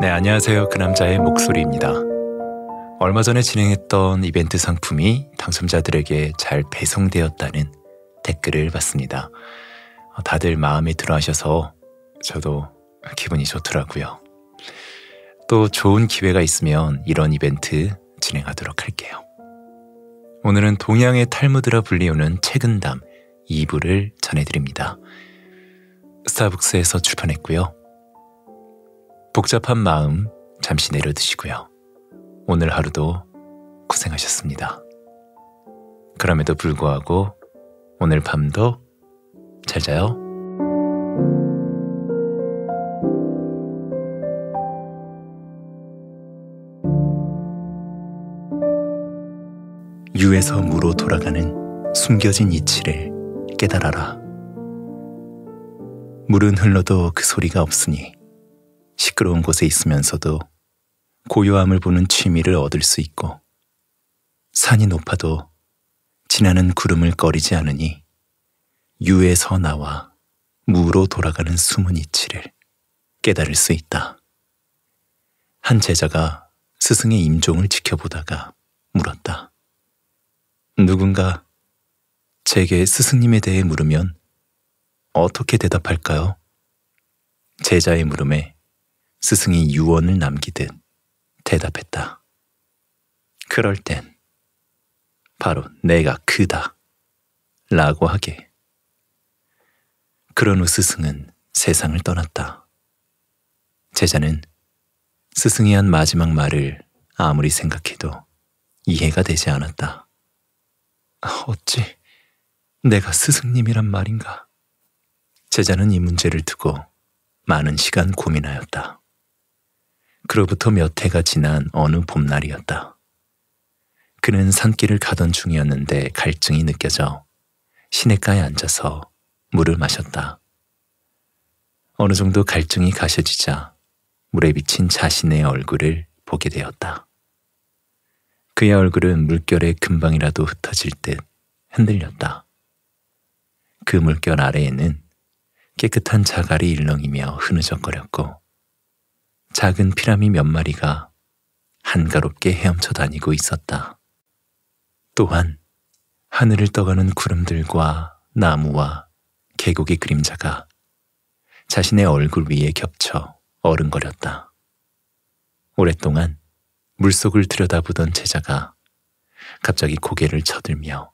네, 안녕하세요. 그 남자의 목소리입니다. 얼마 전에 진행했던 이벤트 상품이 당첨자들에게 잘 배송되었다는 댓글을 받습니다 어, 다들 마음에 들어 하셔서 저도 기분이 좋더라고요. 또 좋은 기회가 있으면 이런 이벤트 진행하도록 할게요. 오늘은 동양의 탈무드라 불리우는 책은담 2부를 전해드립니다. 스타벅스에서 출판했고요. 복잡한 마음 잠시 내려두시고요. 오늘 하루도 고생하셨습니다. 그럼에도 불구하고 오늘 밤도 잘 자요. 유에서 무로 돌아가는 숨겨진 이치를 깨달아라. 물은 흘러도 그 소리가 없으니 시끄러운 곳에 있으면서도 고요함을 보는 취미를 얻을 수 있고 산이 높아도 지나는 구름을 꺼리지 않으니 유에서 나와 무로 돌아가는 숨은 이치를 깨달을 수 있다. 한 제자가 스승의 임종을 지켜보다가 물었다. 누군가 제게 스승님에 대해 물으면 어떻게 대답할까요? 제자의 물음에 스승이 유언을 남기듯 대답했다. 그럴 땐 바로 내가 그다. 라고 하게. 그런 후 스승은 세상을 떠났다. 제자는 스승이 한 마지막 말을 아무리 생각해도 이해가 되지 않았다. 어찌 내가 스승님이란 말인가? 제자는 이 문제를 두고 많은 시간 고민하였다. 그로부터 몇 해가 지난 어느 봄날이었다. 그는 산길을 가던 중이었는데 갈증이 느껴져 시냇가에 앉아서 물을 마셨다. 어느 정도 갈증이 가셔지자 물에 비친 자신의 얼굴을 보게 되었다. 그의 얼굴은 물결에 금방이라도 흩어질 듯 흔들렸다. 그 물결 아래에는 깨끗한 자갈이 일렁이며 흐느적거렸고 작은 피라미 몇 마리가 한가롭게 헤엄쳐 다니고 있었다. 또한 하늘을 떠가는 구름들과 나무와 계곡의 그림자가 자신의 얼굴 위에 겹쳐 어른거렸다. 오랫동안 물속을 들여다보던 제자가 갑자기 고개를 쳐들며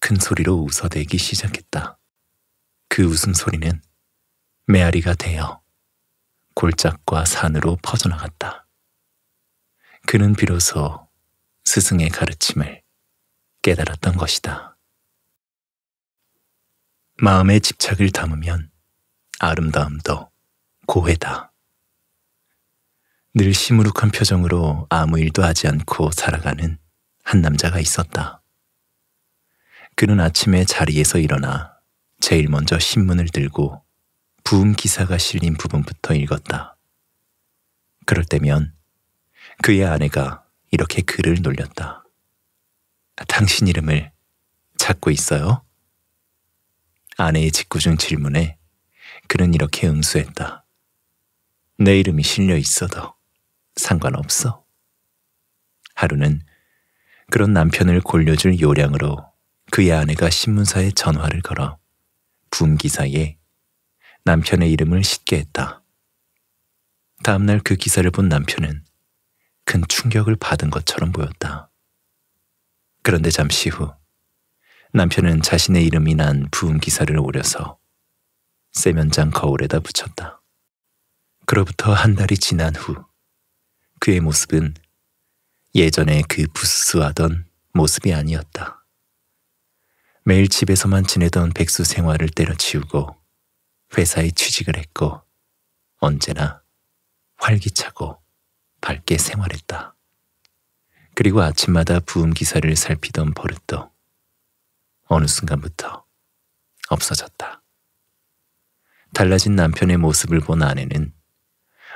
큰 소리로 웃어대기 시작했다. 그 웃음소리는 메아리가 되어 골짝과 산으로 퍼져나갔다. 그는 비로소 스승의 가르침을 깨달았던 것이다. 마음의 집착을 담으면 아름다움도 고해다. 늘 시무룩한 표정으로 아무 일도 하지 않고 살아가는 한 남자가 있었다. 그는 아침에 자리에서 일어나 제일 먼저 신문을 들고 부음 기사가 실린 부분부터 읽었다. 그럴 때면 그의 아내가 이렇게 글을 놀렸다. 당신 이름을 찾고 있어요? 아내의 직구중 질문에 그는 이렇게 응수했다. 내 이름이 실려 있어도 상관없어. 하루는 그런 남편을 골려줄 요량으로 그의 아내가 신문사에 전화를 걸어 붐기사에 남편의 이름을 씻게 했다. 다음날 그 기사를 본 남편은 큰 충격을 받은 것처럼 보였다. 그런데 잠시 후 남편은 자신의 이름이 난 부음 기사를 오려서 세면장 거울에다 붙였다. 그로부터 한 달이 지난 후 그의 모습은 예전에 그 부스스하던 모습이 아니었다. 매일 집에서만 지내던 백수 생활을 때려치우고 회사에 취직을 했고 언제나 활기차고 밝게 생활했다. 그리고 아침마다 부음 기사를 살피던 버릇도 어느 순간부터 없어졌다. 달라진 남편의 모습을 본 아내는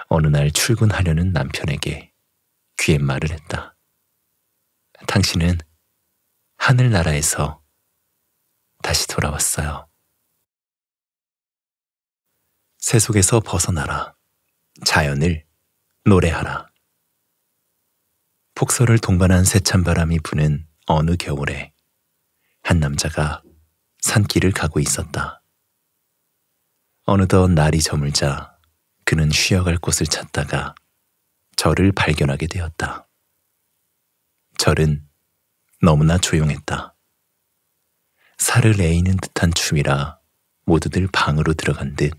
어느 날 출근하려는 남편에게 귀에말을 했다. 당신은 하늘나라에서 다시 돌아왔어요. 세속에서 벗어나라. 자연을 노래하라. 폭설을 동반한 세찬 바람이 부는 어느 겨울에 한 남자가 산길을 가고 있었다. 어느덧 날이 저물자 그는 쉬어갈 곳을 찾다가 절을 발견하게 되었다. 절은 너무나 조용했다. 살을 애이는 듯한 춤이라 모두들 방으로 들어간 듯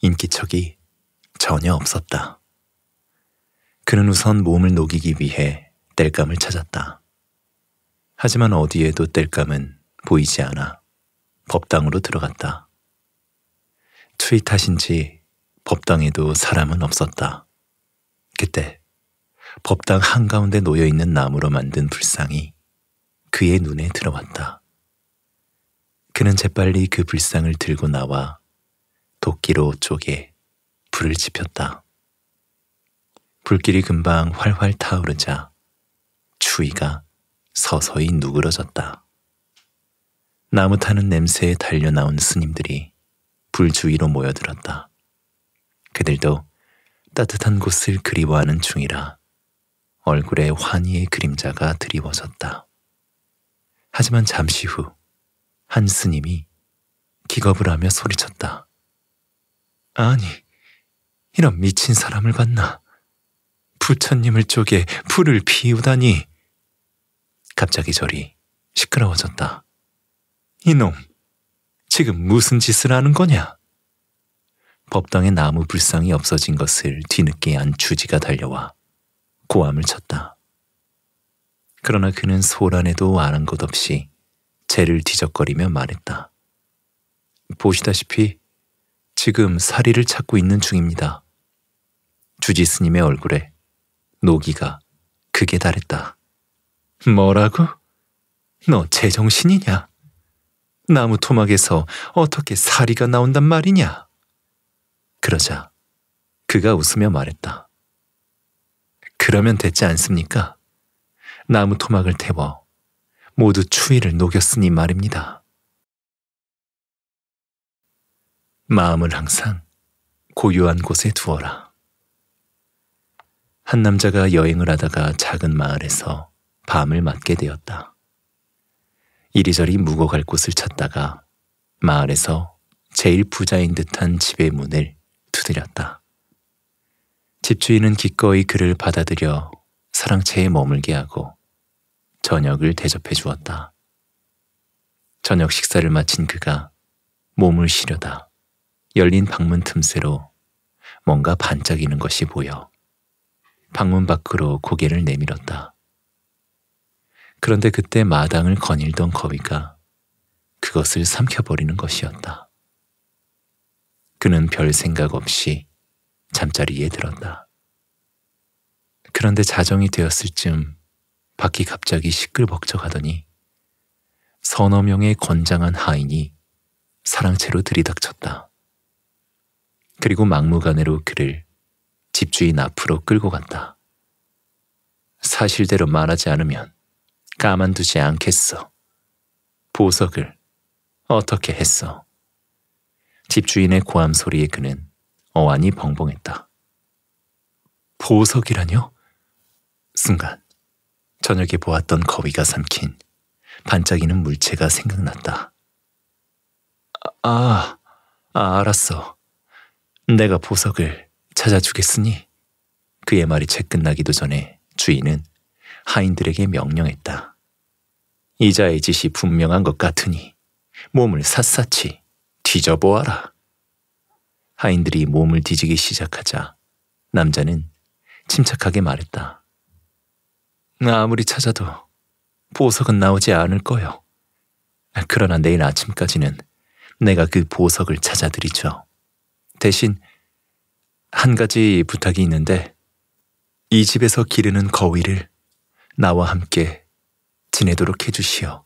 인기척이 전혀 없었다. 그는 우선 몸을 녹이기 위해 땔감을 찾았다. 하지만 어디에도 땔감은 보이지 않아 법당으로 들어갔다. 트윗하신지 법당에도 사람은 없었다. 그때 법당 한가운데 놓여있는 나무로 만든 불상이 그의 눈에 들어왔다. 그는 재빨리 그 불상을 들고 나와 도끼로 쪼개 불을 지폈다. 불길이 금방 활활 타오르자 추위가 서서히 누그러졌다. 나무 타는 냄새에 달려나온 스님들이 불 주위로 모여들었다. 그들도 따뜻한 곳을 그리워하는 중이라 얼굴에 환희의 그림자가 드리워졌다. 하지만 잠시 후 한 스님이 기겁을 하며 소리쳤다. 아니, 이런 미친 사람을 봤나? 부처님을 쪼개 불을 피우다니. 갑자기 저리 시끄러워졌다. 이놈, 지금 무슨 짓을 하는 거냐? 법당에 나무 불상이 없어진 것을 뒤늦게 한 주지가 달려와 고함을 쳤다. 그러나 그는 소란에도 아는 것 없이 죄를 뒤적거리며 말했다. 보시다시피 지금 사리를 찾고 있는 중입니다. 주지 스님의 얼굴에 노기가 극에 달했다. 뭐라고? 너 제정신이냐? 나무 토막에서 어떻게 사리가 나온단 말이냐? 그러자 그가 웃으며 말했다. 그러면 됐지 않습니까? 나무 토막을 태워 모두 추위를 녹였으니 말입니다. 마음을 항상 고요한 곳에 두어라. 한 남자가 여행을 하다가 작은 마을에서 밤을 맞게 되었다. 이리저리 묵어갈 곳을 찾다가 마을에서 제일 부자인 듯한 집의 문을 두드렸다. 집주인은 기꺼이 그를 받아들여 사랑채에 머물게 하고 저녁을 대접해 주었다. 저녁 식사를 마친 그가 몸을 쉬려다 열린 방문 틈새로 뭔가 반짝이는 것이 보여 방문 밖으로 고개를 내밀었다. 그런데 그때 마당을 거닐던 거위가 그것을 삼켜버리는 것이었다. 그는 별 생각 없이 잠자리에 들었다. 그런데 자정이 되었을 쯤 밖이 갑자기 시끌벅적하더니 서너 명의 건장한 하인이 사랑채로 들이닥쳤다. 그리고 막무가내로 그를 집주인 앞으로 끌고 간다. 사실대로 말하지 않으면 가만두지 않겠어. 보석을 어떻게 했어? 집주인의 고함 소리에 그는 어안이 벙벙했다. 보석이라뇨? 순간 저녁에 보았던 거위가 삼킨 반짝이는 물체가 생각났다. 아, 아 알았어. 내가 보석을 찾아주겠으니 그의 말이 채 끝나기도 전에 주인은 하인들에게 명령했다. 이자의 짓이 분명한 것 같으니 몸을 샅샅이 뒤져보아라. 하인들이 몸을 뒤지기 시작하자 남자는 침착하게 말했다. 아무리 찾아도 보석은 나오지 않을 거요. 그러나 내일 아침까지는 내가 그 보석을 찾아드리죠. 대신 한 가지 부탁이 있는데 이 집에서 기르는 거위를 나와 함께 지내도록 해주시오.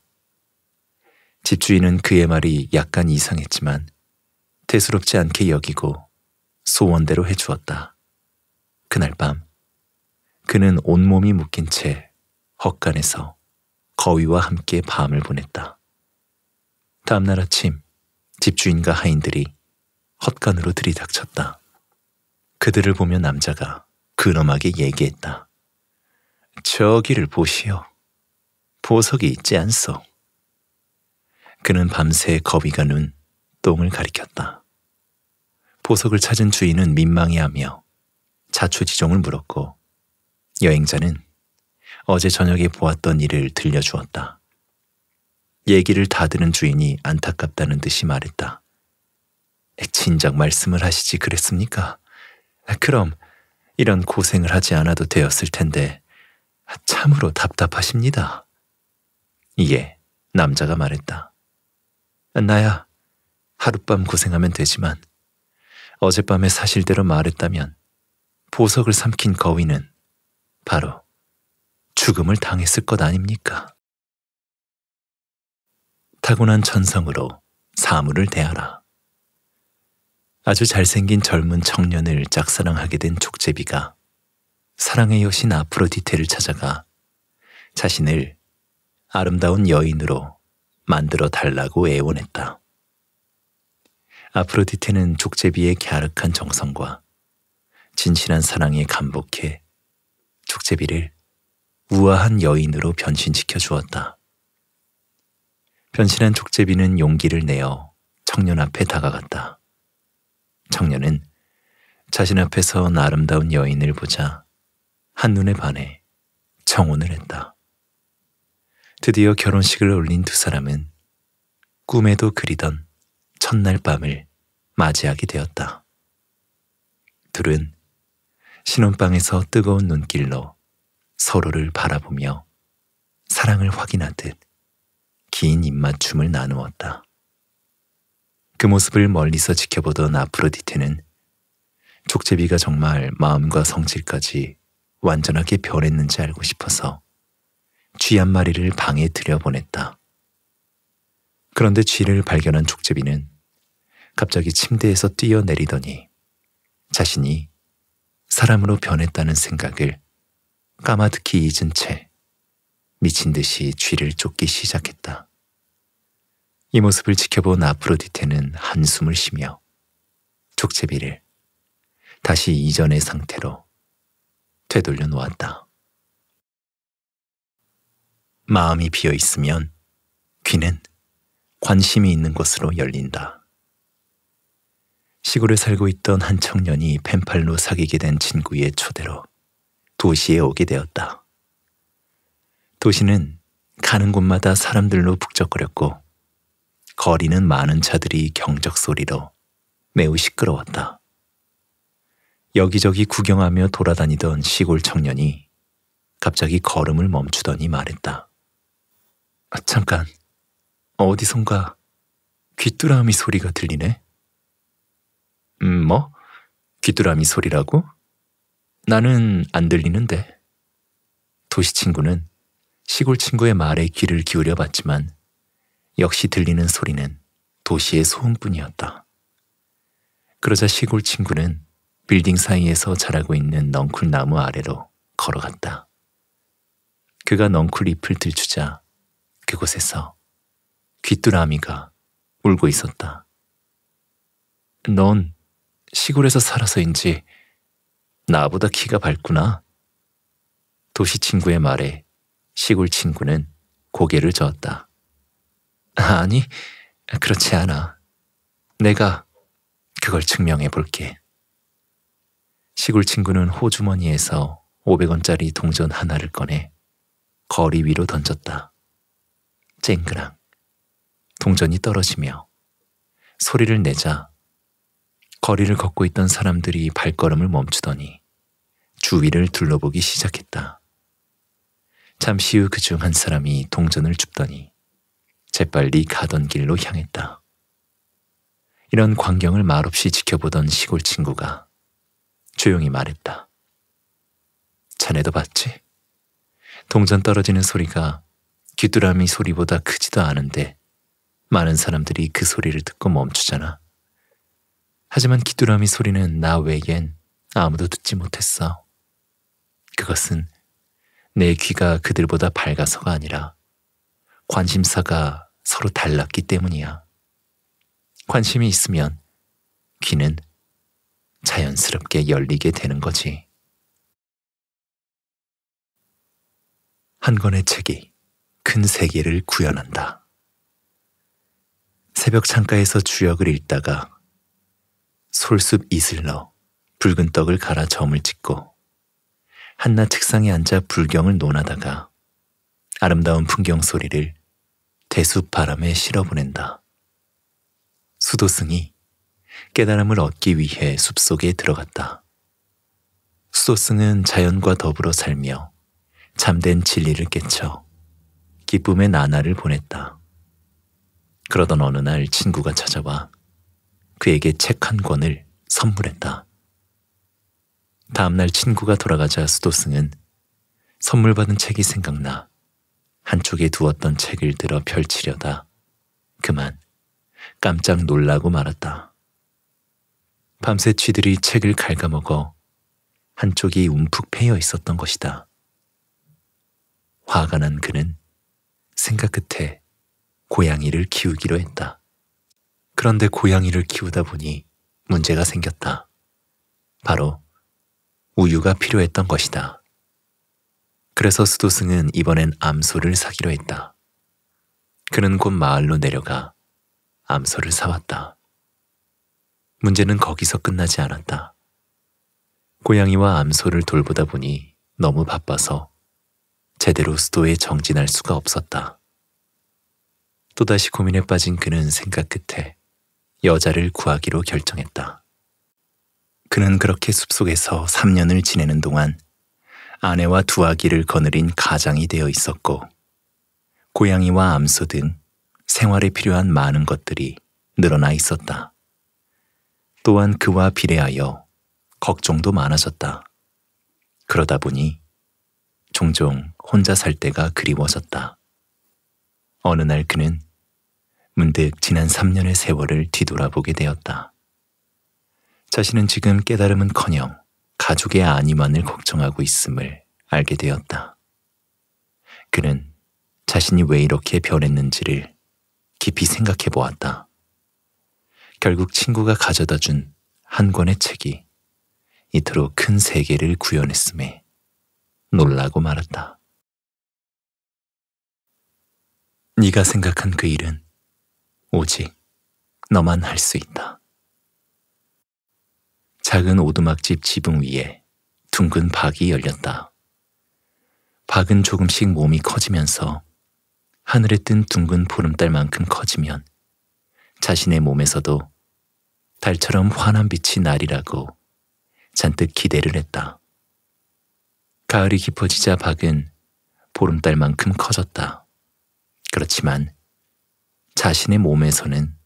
집주인은 그의 말이 약간 이상했지만 대수롭지 않게 여기고 소원대로 해주었다. 그날 밤 그는 온몸이 묶인 채 헛간에서 거위와 함께 밤을 보냈다. 다음날 아침 집주인과 하인들이 헛간으로 들이닥쳤다. 그들을 보며 남자가 근엄하게 얘기했다. 저기를 보시오. 보석이 있지 않소. 그는 밤새 거위가 눈 똥을 가리켰다. 보석을 찾은 주인은 민망해하며 자초지종을 물었고 여행자는 어제 저녁에 보았던 일을 들려주었다. 얘기를 다들는 주인이 안타깝다는 듯이 말했다. 진작 말씀을 하시지 그랬습니까? 아, 그럼 이런 고생을 하지 않아도 되었을 텐데 참으로 답답하십니다. 예, 남자가 말했다. 나야 하룻밤 고생하면 되지만 어젯밤에 사실대로 말했다면 보석을 삼킨 거위는 바로 죽음을 당했을 것 아닙니까? 타고난 전성으로 사물을 대하라. 아주 잘생긴 젊은 청년을 짝사랑하게 된 족제비가 사랑의 여신 아프로디테를 찾아가 자신을 아름다운 여인으로 만들어 달라고 애원했다. 아프로디테는 족제비의 갸륵한 정성과 진실한 사랑에 감복해 족제비를 우아한 여인으로 변신시켜 주었다. 변신한 족제비는 용기를 내어 청년 앞에 다가갔다. 청년은 자신 앞에서 아름다운 여인을 보자 한눈에 반해 청혼을 했다. 드디어 결혼식을 올린 두 사람은 꿈에도 그리던 첫날 밤을 맞이하게 되었다. 둘은 신혼방에서 뜨거운 눈길로 서로를 바라보며 사랑을 확인하듯 긴 입맞춤을 나누었다. 그 모습을 멀리서 지켜보던 아프로디테는 족제비가 정말 마음과 성질까지 완전하게 변했는지 알고 싶어서 쥐 한 마리를 방에 들여보냈다. 그런데 쥐를 발견한 족제비는 갑자기 침대에서 뛰어내리더니 자신이 사람으로 변했다는 생각을 까마득히 잊은 채 미친 듯이 쥐를 쫓기 시작했다. 이 모습을 지켜본 아프로디테는 한숨을 쉬며 족제비를 다시 이전의 상태로 되돌려 놓았다. 마음이 비어 있으면 귀는 관심이 있는 곳으로 열린다. 시골에 살고 있던 한 청년이 펜팔로 사귀게 된 친구의 초대로 도시에 오게 되었다. 도시는 가는 곳마다 사람들로 북적거렸고 거리는 많은 차들이 경적 소리로 매우 시끄러웠다. 여기저기 구경하며 돌아다니던 시골 청년이 갑자기 걸음을 멈추더니 말했다. 아, 잠깐, 어디선가 귀뚜라미 소리가 들리네? 음, 뭐? 귀뚜라미 소리라고? 나는 안 들리는데. 도시 친구는 시골 친구의 말에 귀를 기울여 봤지만 역시 들리는 소리는 도시의 소음뿐이었다. 그러자 시골 친구는 빌딩 사이에서 자라고 있는 넝쿨 나무 아래로 걸어갔다. 그가 넝쿨 잎을 들추자 그곳에서 귀뚜라미가 울고 있었다. 넌 시골에서 살아서인지 나보다 키가 밝구나. 도시 친구의 말에 시골 친구는 고개를 저었다. 아니, 그렇지 않아. 내가 그걸 증명해 볼게. 시골 친구는 호주머니에서 500원짜리 동전 하나를 꺼내 거리 위로 던졌다. 쨍그랑. 동전이 떨어지며 소리를 내자 거리를 걷고 있던 사람들이 발걸음을 멈추더니 주위를 둘러보기 시작했다. 잠시 후 그 중 한 사람이 동전을 줍더니 재빨리 가던 길로 향했다. 이런 광경을 말없이 지켜보던 시골 친구가 조용히 말했다. 자네도 봤지? 동전 떨어지는 소리가 귀뚜라미 소리보다 크지도 않은데 많은 사람들이 그 소리를 듣고 멈추잖아. 하지만 귀뚜라미 소리는 나 외엔 아무도 듣지 못했어. 그것은 내 귀가 그들보다 밝아서가 아니라 관심사가 서로 달랐기 때문이야. 관심이 있으면 귀는 자연스럽게 열리게 되는 거지. 한 권의 책이 큰 세계를 구현한다. 새벽 창가에서 주역을 읽다가 솔숲 이슬 넣어 붉은 떡을 갈아 점을 찍고 한나 책상에 앉아 불경을 논하다가 아름다운 풍경 소리를 대수바람에 실어보낸다. 수도승이 깨달음을 얻기 위해 숲속에 들어갔다. 수도승은 자연과 더불어 살며 잠든 진리를 깨쳐 기쁨의 나날을 보냈다. 그러던 어느 날 친구가 찾아와 그에게 책 한 권을 선물했다. 다음날 친구가 돌아가자 수도승은 선물 받은 책이 생각나 한쪽에 두었던 책을 들어 펼치려다 그만 깜짝 놀라고 말았다. 밤새 쥐들이 책을 갉아먹어 한쪽이 움푹 패여 있었던 것이다. 화가 난 그는 생각 끝에 고양이를 키우기로 했다. 그런데 고양이를 키우다 보니 문제가 생겼다. 바로 우유가 필요했던 것이다. 그래서 수도승은 이번엔 암소를 사기로 했다. 그는 곧 마을로 내려가 암소를 사왔다. 문제는 거기서 끝나지 않았다. 고양이와 암소를 돌보다 보니 너무 바빠서 제대로 수도에 정진할 수가 없었다. 또다시 고민에 빠진 그는 생각 끝에 여자를 구하기로 결정했다. 그는 그렇게 숲속에서 3년을 지내는 동안 아내와 두 아기를 거느린 가장이 되어 있었고 고양이와 암소 등 생활에 필요한 많은 것들이 늘어나 있었다. 또한 그와 비례하여 걱정도 많아졌다. 그러다 보니 종종 혼자 살 때가 그리워졌다. 어느 날 그는 문득 지난 3년의 세월을 뒤돌아보게 되었다. 자신은 지금 깨달음은커녕 가족의 안위만을 걱정하고 있음을 알게 되었다. 그는 자신이 왜 이렇게 변했는지를 깊이 생각해 보았다. 결국 친구가 가져다 준 한 권의 책이 이토록 큰 세계를 구현했음에 놀라고 말았다. 네가 생각한 그 일은 오직 너만 할 수 있다. 작은 오두막집 지붕 위에 둥근 박이 열렸다. 박은 조금씩 몸이 커지면서 하늘에 뜬 둥근 보름달만큼 커지면 자신의 몸에서도 달처럼 환한 빛이 날이라고 잔뜩 기대를 했다. 가을이 깊어지자 박은 보름달만큼 커졌다. 그렇지만 자신의 몸에서는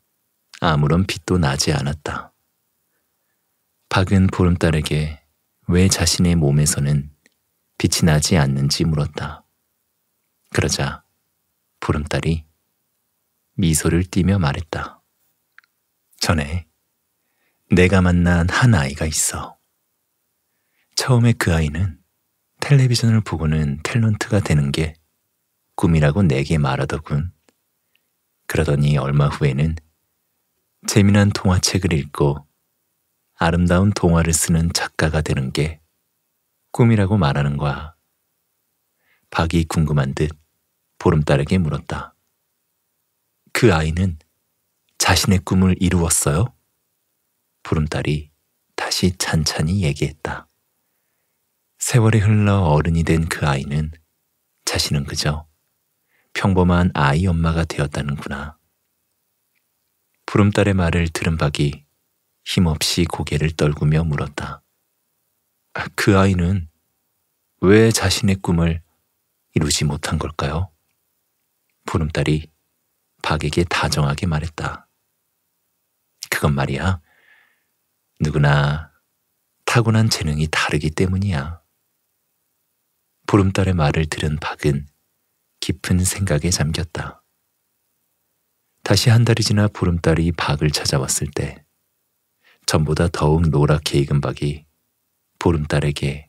아무런 빛도 나지 않았다. 박은 보름달에게 왜 자신의 몸에서는 빛이 나지 않는지 물었다. 그러자 보름달이 미소를 띠며 말했다. 전에 내가 만난 한 아이가 있어. 처음에 그 아이는 텔레비전을 보고는 탤런트가 되는 게 꿈이라고 내게 말하더군. 그러더니 얼마 후에는 재미난 동화책을 읽고 아름다운 동화를 쓰는 작가가 되는 게 꿈이라고 말하는 거야. 박이 궁금한 듯 보름달에게 물었다. 그 아이는 자신의 꿈을 이루었어요? 보름달이 다시 찬찬히 얘기했다. 세월이 흘러 어른이 된 그 아이는 자신은 그저 평범한 아이 엄마가 되었다는구나. 보름달의 말을 들은 박이 힘없이 고개를 떨구며 물었다. 그 아이는 왜 자신의 꿈을 이루지 못한 걸까요? 부름달이 박에게 다정하게 말했다. 그건 말이야. 누구나 타고난 재능이 다르기 때문이야. 보름달의 말을 들은 박은 깊은 생각에 잠겼다. 다시 한 달이 지나 보름달이 박을 찾아왔을 때 전보다 더욱 노랗게 익은 박이 보름달에게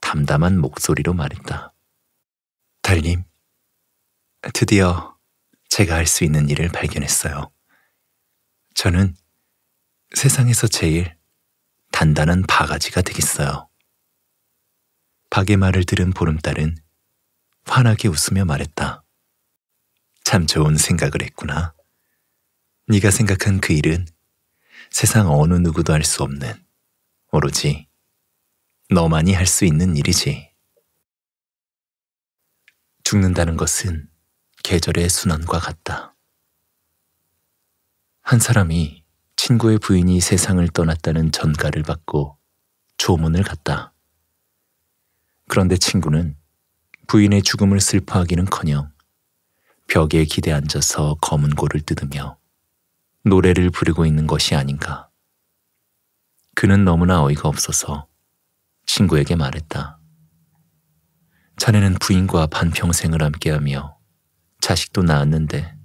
담담한 목소리로 말했다. 달님, 드디어 제가 할 수 있는 일을 발견했어요. 저는 세상에서 제일 단단한 바가지가 되겠어요. 박의 말을 들은 보름달은 환하게 웃으며 말했다. 참 좋은 생각을 했구나. 네가 생각한 그 일은 세상 어느 누구도 할 수 없는 오로지 너만이 할 수 있는 일이지. 죽는다는 것은 계절의 순환과 같다. 한 사람이 친구의 부인이 세상을 떠났다는 전가를 받고 조문을 갔다. 그런데 친구는 부인의 죽음을 슬퍼하기는커녕 벽에 기대 앉아서 검은 고를 뜯으며 노래를 부르고 있는 것이 아닌가. 그는 너무나 어이가 없어서 친구에게 말했다. 자네는 부인과 반평생을 함께하며 자식도 낳았는데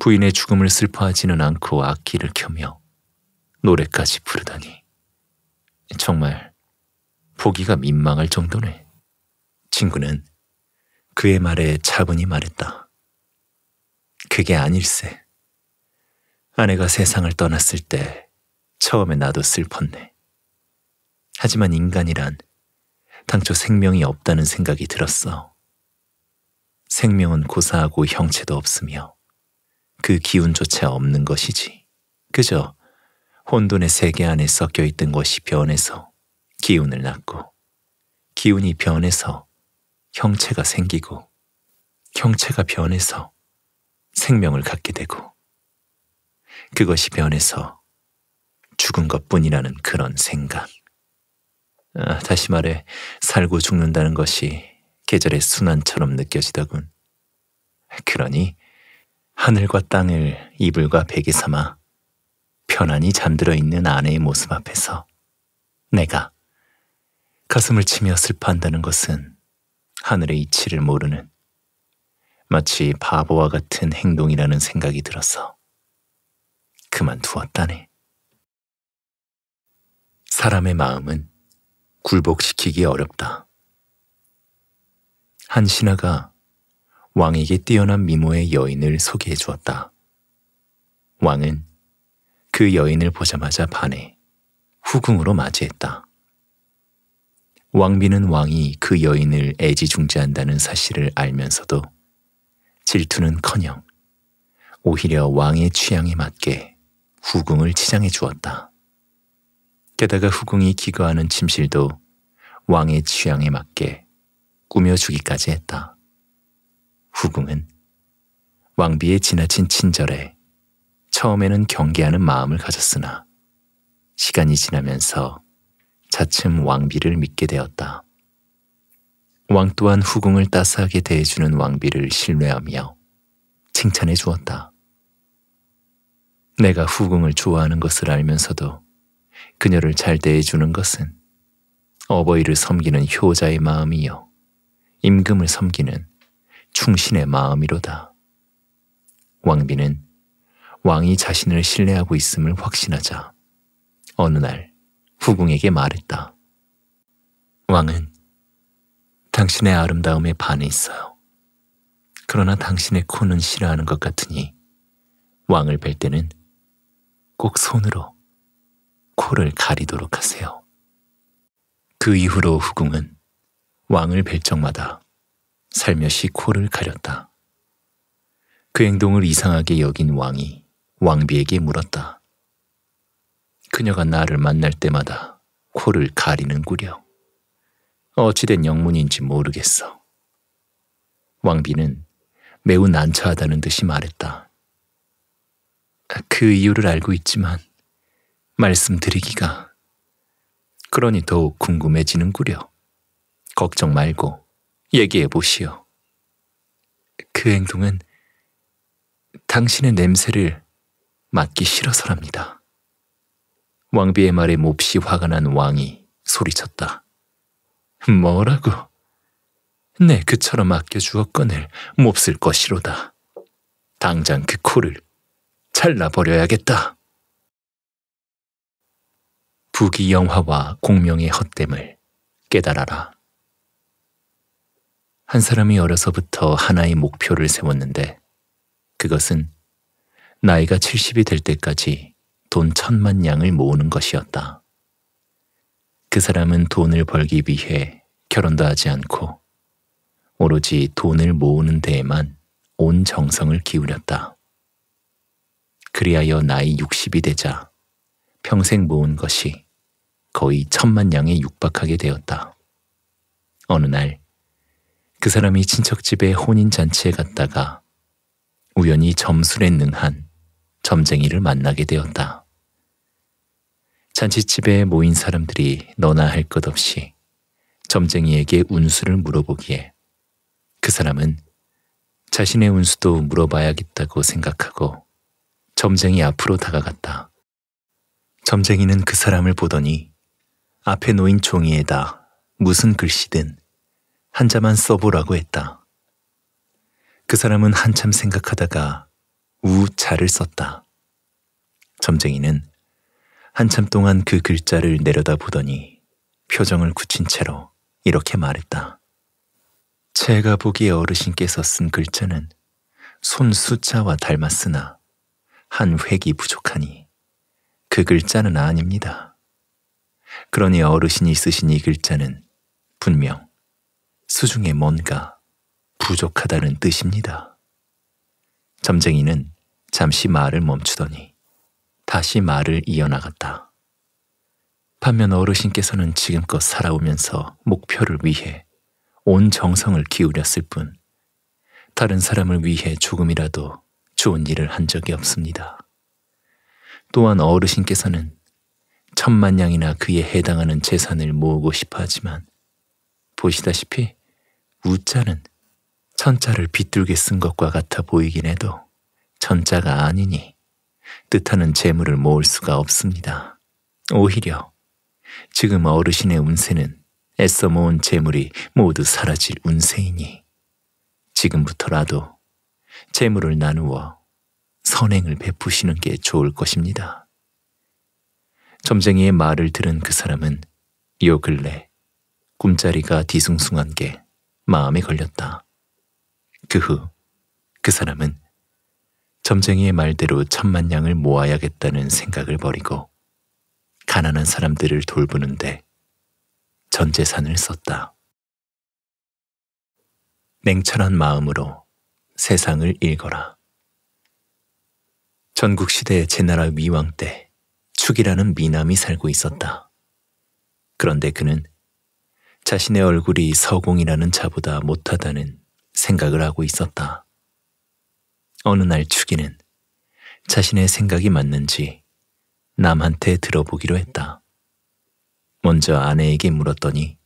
부인의 죽음을 슬퍼하지는 않고 악기를 켜며 노래까지 부르다니. 정말 보기가 민망할 정도네. 친구는 그의 말에 차분히 말했다. 그게 아닐세. 아내가 세상을 떠났을 때 처음에 나도 슬펐네. 하지만 인간이란 당초 생명이 없다는 생각이 들었어. 생명은 고사하고 형체도 없으며 그 기운조차 없는 것이지. 그저 혼돈의 세계 안에 섞여 있던 것이 변해서 기운을 낳고 기운이 변해서 형체가 생기고 형체가 변해서 생명을 갖게 되고 그것이 변해서 죽은 것 뿐이라는 그런 생각. 아, 다시 말해, 살고 죽는다는 것이 계절의 순환처럼 느껴지더군. 그러니 하늘과 땅을 이불과 베개 삼아 편안히 잠들어 있는 아내의 모습 앞에서 내가 가슴을 치며 슬퍼한다는 것은 하늘의 이치를 모르는 마치 바보와 같은 행동이라는 생각이 들어서 그만두었다네. 사람의 마음은 굴복시키기 어렵다. 한 신하가 왕에게 뛰어난 미모의 여인을 소개해 주었다. 왕은 그 여인을 보자마자 반해 후궁으로 맞이했다. 왕비는 왕이 그 여인을 애지중지한다는 사실을 알면서도 질투는커녕 오히려 왕의 취향에 맞게 후궁을 치장해 주었다. 게다가 후궁이 기거하는 침실도 왕의 취향에 맞게 꾸며주기까지 했다. 후궁은 왕비의 지나친 친절에 처음에는 경계하는 마음을 가졌으나 시간이 지나면서 차츰 왕비를 믿게 되었다. 왕 또한 후궁을 따스하게 대해주는 왕비를 신뢰하며 칭찬해 주었다. 내가 후궁을 좋아하는 것을 알면서도 그녀를 잘 대해주는 것은 어버이를 섬기는 효자의 마음이요. 임금을 섬기는 충신의 마음이로다. 왕비는 왕이 자신을 신뢰하고 있음을 확신하자 어느 날 후궁에게 말했다. 왕은 당신의 아름다움에 반해 있어요. 그러나 당신의 코는 싫어하는 것 같으니 왕을 뵐 때는 꼭 손으로 코를 가리도록 하세요. 그 이후로 후궁은 왕을 뵐 적마다 살며시 코를 가렸다. 그 행동을 이상하게 여긴 왕이 왕비에게 물었다. 그녀가 나를 만날 때마다 코를 가리는구려. 어찌된 영문인지 모르겠어. 왕비는 매우 난처하다는 듯이 말했다. 그 이유를 알고 있지만 말씀드리기가 그러니 더욱 궁금해지는구려. 걱정 말고 얘기해 보시오. 그 행동은 당신의 냄새를 맡기 싫어서랍니다. 왕비의 말에 몹시 화가 난 왕이 소리쳤다. 뭐라고? 네, 그처럼 아껴주었건을 몹쓸 것이로다. 당장 그 코를 잘라버려야겠다. 북귀영화와 공명의 헛됨을 깨달아라. 한 사람이 어려서부터 하나의 목표를 세웠는데 그것은 나이가 70이 될 때까지 돈 천만 양을 모으는 것이었다. 그 사람은 돈을 벌기 위해 결혼도 하지 않고 오로지 돈을 모으는 데에만 온 정성을 기울였다. 그리하여 나이 60이 되자 평생 모은 것이 거의 천만 양에 육박하게 되었다. 어느 날 그 사람이 친척집에 혼인잔치에 갔다가 우연히 점술에 능한 점쟁이를 만나게 되었다. 잔치집에 모인 사람들이 너나 할 것 없이 점쟁이에게 운수를 물어보기에 그 사람은 자신의 운수도 물어봐야겠다고 생각하고 점쟁이 앞으로 다가갔다. 점쟁이는 그 사람을 보더니 앞에 놓인 종이에다 무슨 글씨든 한자만 써보라고 했다. 그 사람은 한참 생각하다가 우자를 썼다. 점쟁이는 한참 동안 그 글자를 내려다 보더니 표정을 굳힌 채로 이렇게 말했다. 제가 보기에 어르신께서 쓴 글자는 손수자와 닮았으나 한 획이 부족하니 그 글자는 아닙니다. 그러니 어르신이 쓰신 이 글자는 분명 수중에 뭔가 부족하다는 뜻입니다. 점쟁이는 잠시 말을 멈추더니 다시 말을 이어나갔다. 반면 어르신께서는 지금껏 살아오면서 목표를 위해 온 정성을 기울였을 뿐 다른 사람을 위해 조금이라도 좋은 일을 한 적이 없습니다. 또한 어르신께서는 천만 냥이나 그에 해당하는 재산을 모으고 싶어 하지만 보시다시피 우자는 천자를 비뚤게 쓴 것과 같아 보이긴 해도 천자가 아니니 뜻하는 재물을 모을 수가 없습니다. 오히려 지금 어르신의 운세는 애써 모은 재물이 모두 사라질 운세이니 지금부터라도 재물을 나누어 선행을 베푸시는 게 좋을 것입니다. 점쟁이의 말을 들은 그 사람은 요 근래 꿈자리가 뒤숭숭한 게 마음에 걸렸다. 그 후그 그 사람은 점쟁이의 말대로 천만 양을 모아야겠다는 생각을 버리고 가난한 사람들을 돌보는데 전 재산을 썼다. 냉철한 마음으로 세상을 읽어라. 전국 시대 제나라 위왕 때 축이라는 미남이 살고 있었다. 그런데 그는 자신의 얼굴이 서공이라는 자보다 못하다는 생각을 하고 있었다. 어느 날 축이는 자신의 생각이 맞는지 남한테 들어보기로 했다. 먼저 아내에게 물었더니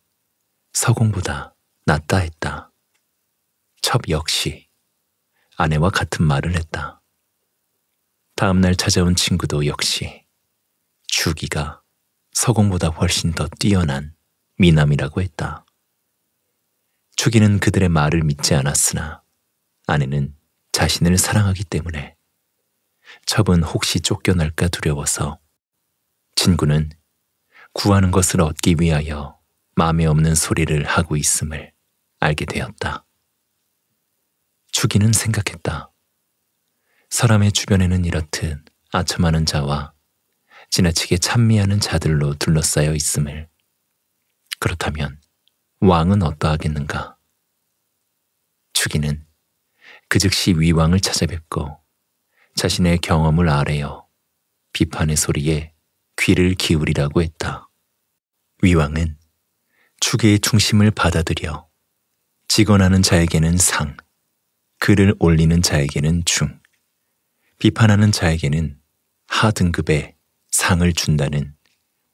서공보다 낫다 했다. 첩 역시 아내와 같은 말을 했다. 다음날 찾아온 친구도 역시 주기가 서공보다 훨씬 더 뛰어난 미남이라고 했다. 주기는 그들의 말을 믿지 않았으나 아내는 자신을 사랑하기 때문에 첩은 혹시 쫓겨날까 두려워서 친구는 구하는 것을 얻기 위하여 마음에 없는 소리를 하고 있음을 알게 되었다. 추이는 생각했다. 사람의 주변에는 이렇듯 아첨하는 자와 지나치게 찬미하는 자들로 둘러싸여 있음을. 그렇다면 왕은 어떠하겠는가? 추이는그 즉시 위왕을 찾아뵙고 자신의 경험을 아래어 비판의 소리에 귀를 기울이라고 했다. 위왕은 축의 중심을 받아들여 직언하는 자에게는 상, 글을 올리는 자에게는 중, 비판하는 자에게는 하 등급의 상을 준다는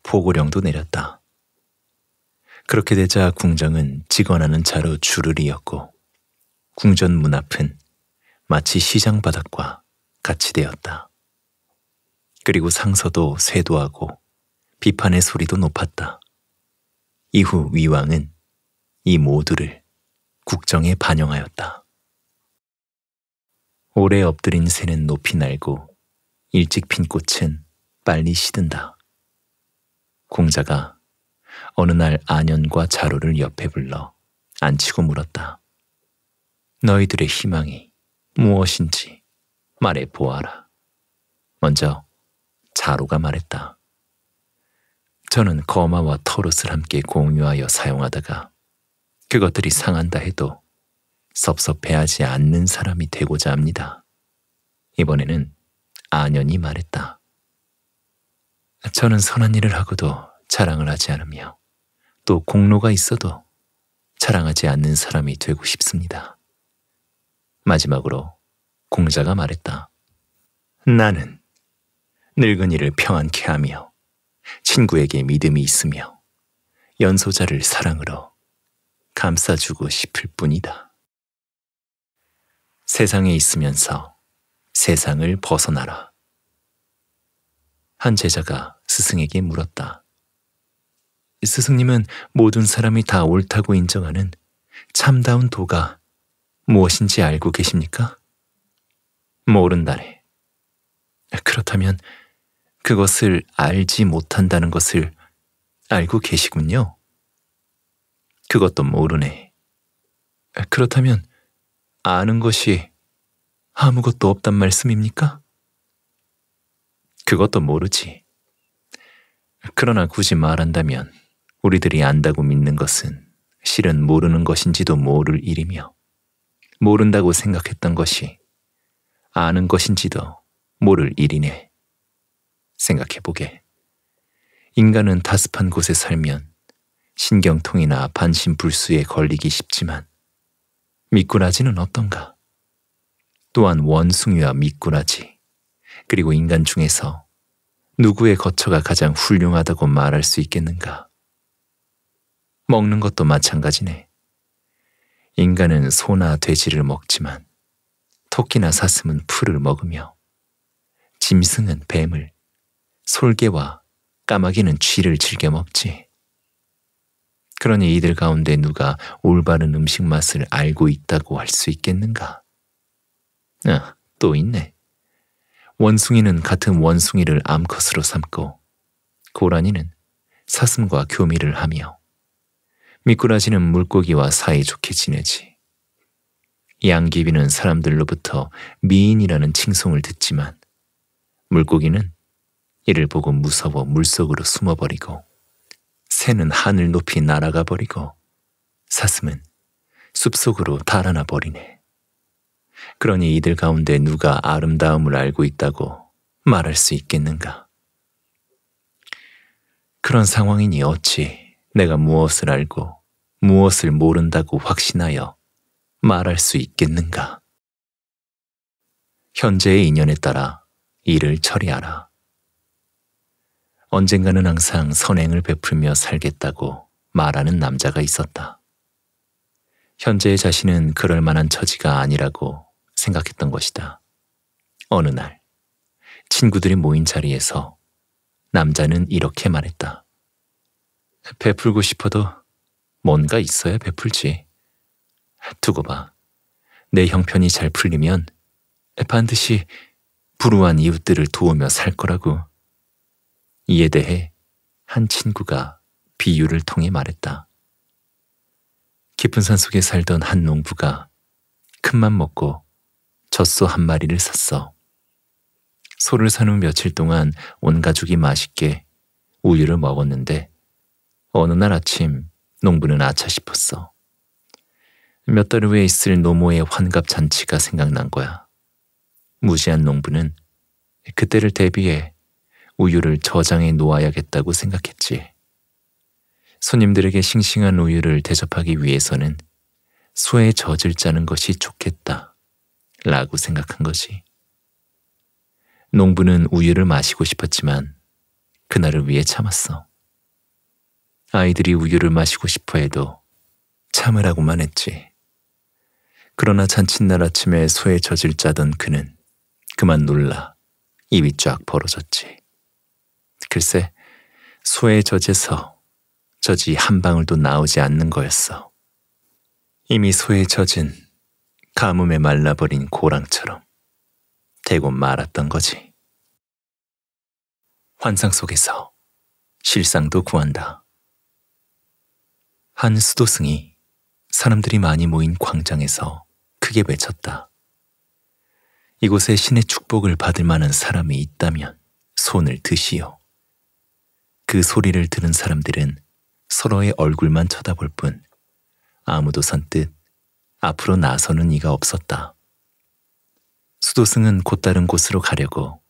포고령도 내렸다. 그렇게 되자 궁정은 직원하는 자로 주르리였고 궁전 문 앞은 마치 시장 바닥과 같이 되었다. 그리고 상서도 쇄도하고 비판의 소리도 높았다. 이후 위왕은 이 모두를 국정에 반영하였다. 오래 엎드린 새는 높이 날고 일찍 핀 꽃은 빨리 시든다. 공자가 어느 날 안연과 자로를 옆에 불러 앉히고 물었다. 너희들의 희망이 무엇인지 말해 보아라. 먼저 자로가 말했다. 저는 거마와 터롯을 함께 공유하여 사용하다가 그것들이 상한다 해도 섭섭해하지 않는 사람이 되고자 합니다. 이번에는 안연이 말했다. 저는 선한 일을 하고도 자랑을 하지 않으며 또 공로가 있어도 자랑하지 않는 사람이 되고 싶습니다. 마지막으로 공자가 말했다. 나는 늙은이를 평안케 하며 친구에게 믿음이 있으며 연소자를 사랑으로 감싸주고 싶을 뿐이다. 세상에 있으면서 세상을 벗어나라. 한 제자가 스승에게 물었다. 스승님은 모든 사람이 다 옳다고 인정하는 참다운 도가 무엇인지 알고 계십니까? 모른다네. 그렇다면 그것을 알지 못한다는 것을 알고 계시군요. 그것도 모르네. 그렇다면 아는 것이 아무것도 없단 말씀입니까? 그것도 모르지. 그러나 굳이 말한다면 우리들이 안다고 믿는 것은 실은 모르는 것인지도 모를 일이며 모른다고 생각했던 것이 아는 것인지도 모를 일이네. 생각해보게. 인간은 다습한 곳에 살면 신경통이나 반신불수에 걸리기 쉽지만 미꾸라지는 어떤가? 또한 원숭이와 미꾸라지, 그리고 인간 중에서 누구의 거처가 가장 훌륭하다고 말할 수 있겠는가? 먹는 것도 마찬가지네. 인간은 소나 돼지를 먹지만 토끼나 사슴은 풀을 먹으며 짐승은 뱀을, 솔개와 까마귀는 쥐를 즐겨 먹지. 그러니 이들 가운데 누가 올바른 음식 맛을 알고 있다고 할 수 있겠는가? 아, 또 있네. 원숭이는 같은 원숭이를 암컷으로 삼고 고라니는 사슴과 교미를 하며 미꾸라지는 물고기와 사이좋게 지내지. 양귀비는 사람들로부터 미인이라는 칭송을 듣지만 물고기는 이를 보고 무서워 물속으로 숨어버리고 새는 하늘 높이 날아가 버리고 사슴은 숲속으로 달아나 버리네. 그러니 이들 가운데 누가 아름다움을 알고 있다고 말할 수 있겠는가? 그런 상황이니 어찌 내가 무엇을 알고 무엇을 모른다고 확신하여 말할 수 있겠는가? 현재의 인연에 따라 일을 처리하라. 언젠가는 항상 선행을 베풀며 살겠다고 말하는 남자가 있었다. 현재의 자신은 그럴 만한 처지가 아니라고 생각했던 것이다. 어느 날, 친구들이 모인 자리에서 남자는 이렇게 말했다. 베풀고 싶어도 뭔가 있어야 베풀지. 두고 봐. 내 형편이 잘 풀리면 반드시 불우한 이웃들을 도우며 살 거라고. 이에 대해 한 친구가 비유를 통해 말했다. 깊은 산 속에 살던 한 농부가 큰맘 먹고 젖소 한 마리를 샀어. 소를 산 후 며칠 동안 온 가족이 맛있게 우유를 먹었는데 어느 날 아침 농부는 아차 싶었어. 몇 달 후에 있을 노모의 환갑 잔치가 생각난 거야. 무지한 농부는 그때를 대비해 우유를 저장해 놓아야겠다고 생각했지. 손님들에게 싱싱한 우유를 대접하기 위해서는 소에 젖을 짜는 것이 좋겠다 라고 생각한 거지. 농부는 우유를 마시고 싶었지만 그날을 위해 참았어. 아이들이 우유를 마시고 싶어 해도 참으라고만 했지. 그러나 잔칫날 아침에 소에 젖을 짜던 그는 그만 놀라 입이 쫙 벌어졌지. 글쎄 소에 젖어서 젖이 한 방울도 나오지 않는 거였어. 이미 소에 젖은 가뭄에 말라버린 고랑처럼 대고 말았던 거지. 환상 속에서 실상도 구한다. 한 수도승이 사람들이 많이 모인 광장에서 크게 외쳤다. 이곳에 신의 축복을 받을 만한 사람이 있다면 손을 드시오. 그 소리를 들은 사람들은 서로의 얼굴만 쳐다볼 뿐 아무도 선뜻 앞으로 나서는 이가 없었다. 수도승은 곧 다른 곳으로 가려고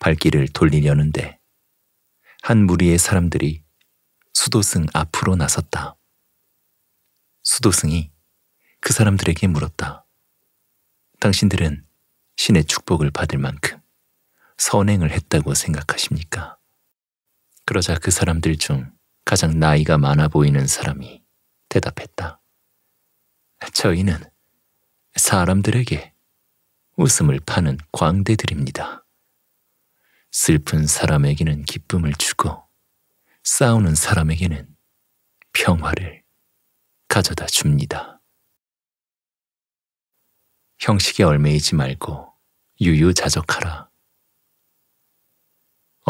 발길을 돌리려는데 한 무리의 사람들이 수도승 앞으로 나섰다. 수도승이 그 사람들에게 물었다. 당신들은 신의 축복을 받을 만큼 선행을 했다고 생각하십니까? 그러자 그 사람들 중 가장 나이가 많아 보이는 사람이 대답했다. 저희는 사람들에게 웃음을 파는 광대들입니다. 슬픈 사람에게는 기쁨을 주고 싸우는 사람에게는 평화를 가져다 줍니다. 형식에 얼매이지 말고 유유자적하라.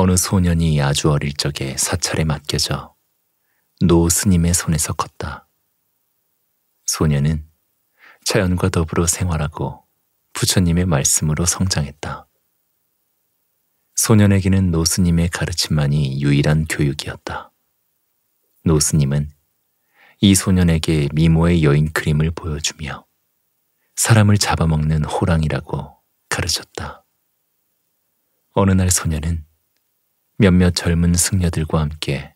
어느 소년이 아주 어릴 적에 사찰에 맡겨져 노 스님의 손에서 컸다. 소년은 자연과 더불어 생활하고 부처님의 말씀으로 성장했다. 소년에게는 노스님의 가르침만이 유일한 교육이었다. 노스님은 이 소년에게 미모의 여인 그림을 보여주며 사람을 잡아먹는 호랑이라고 가르쳤다. 어느 날 소년은 몇몇 젊은 승려들과 함께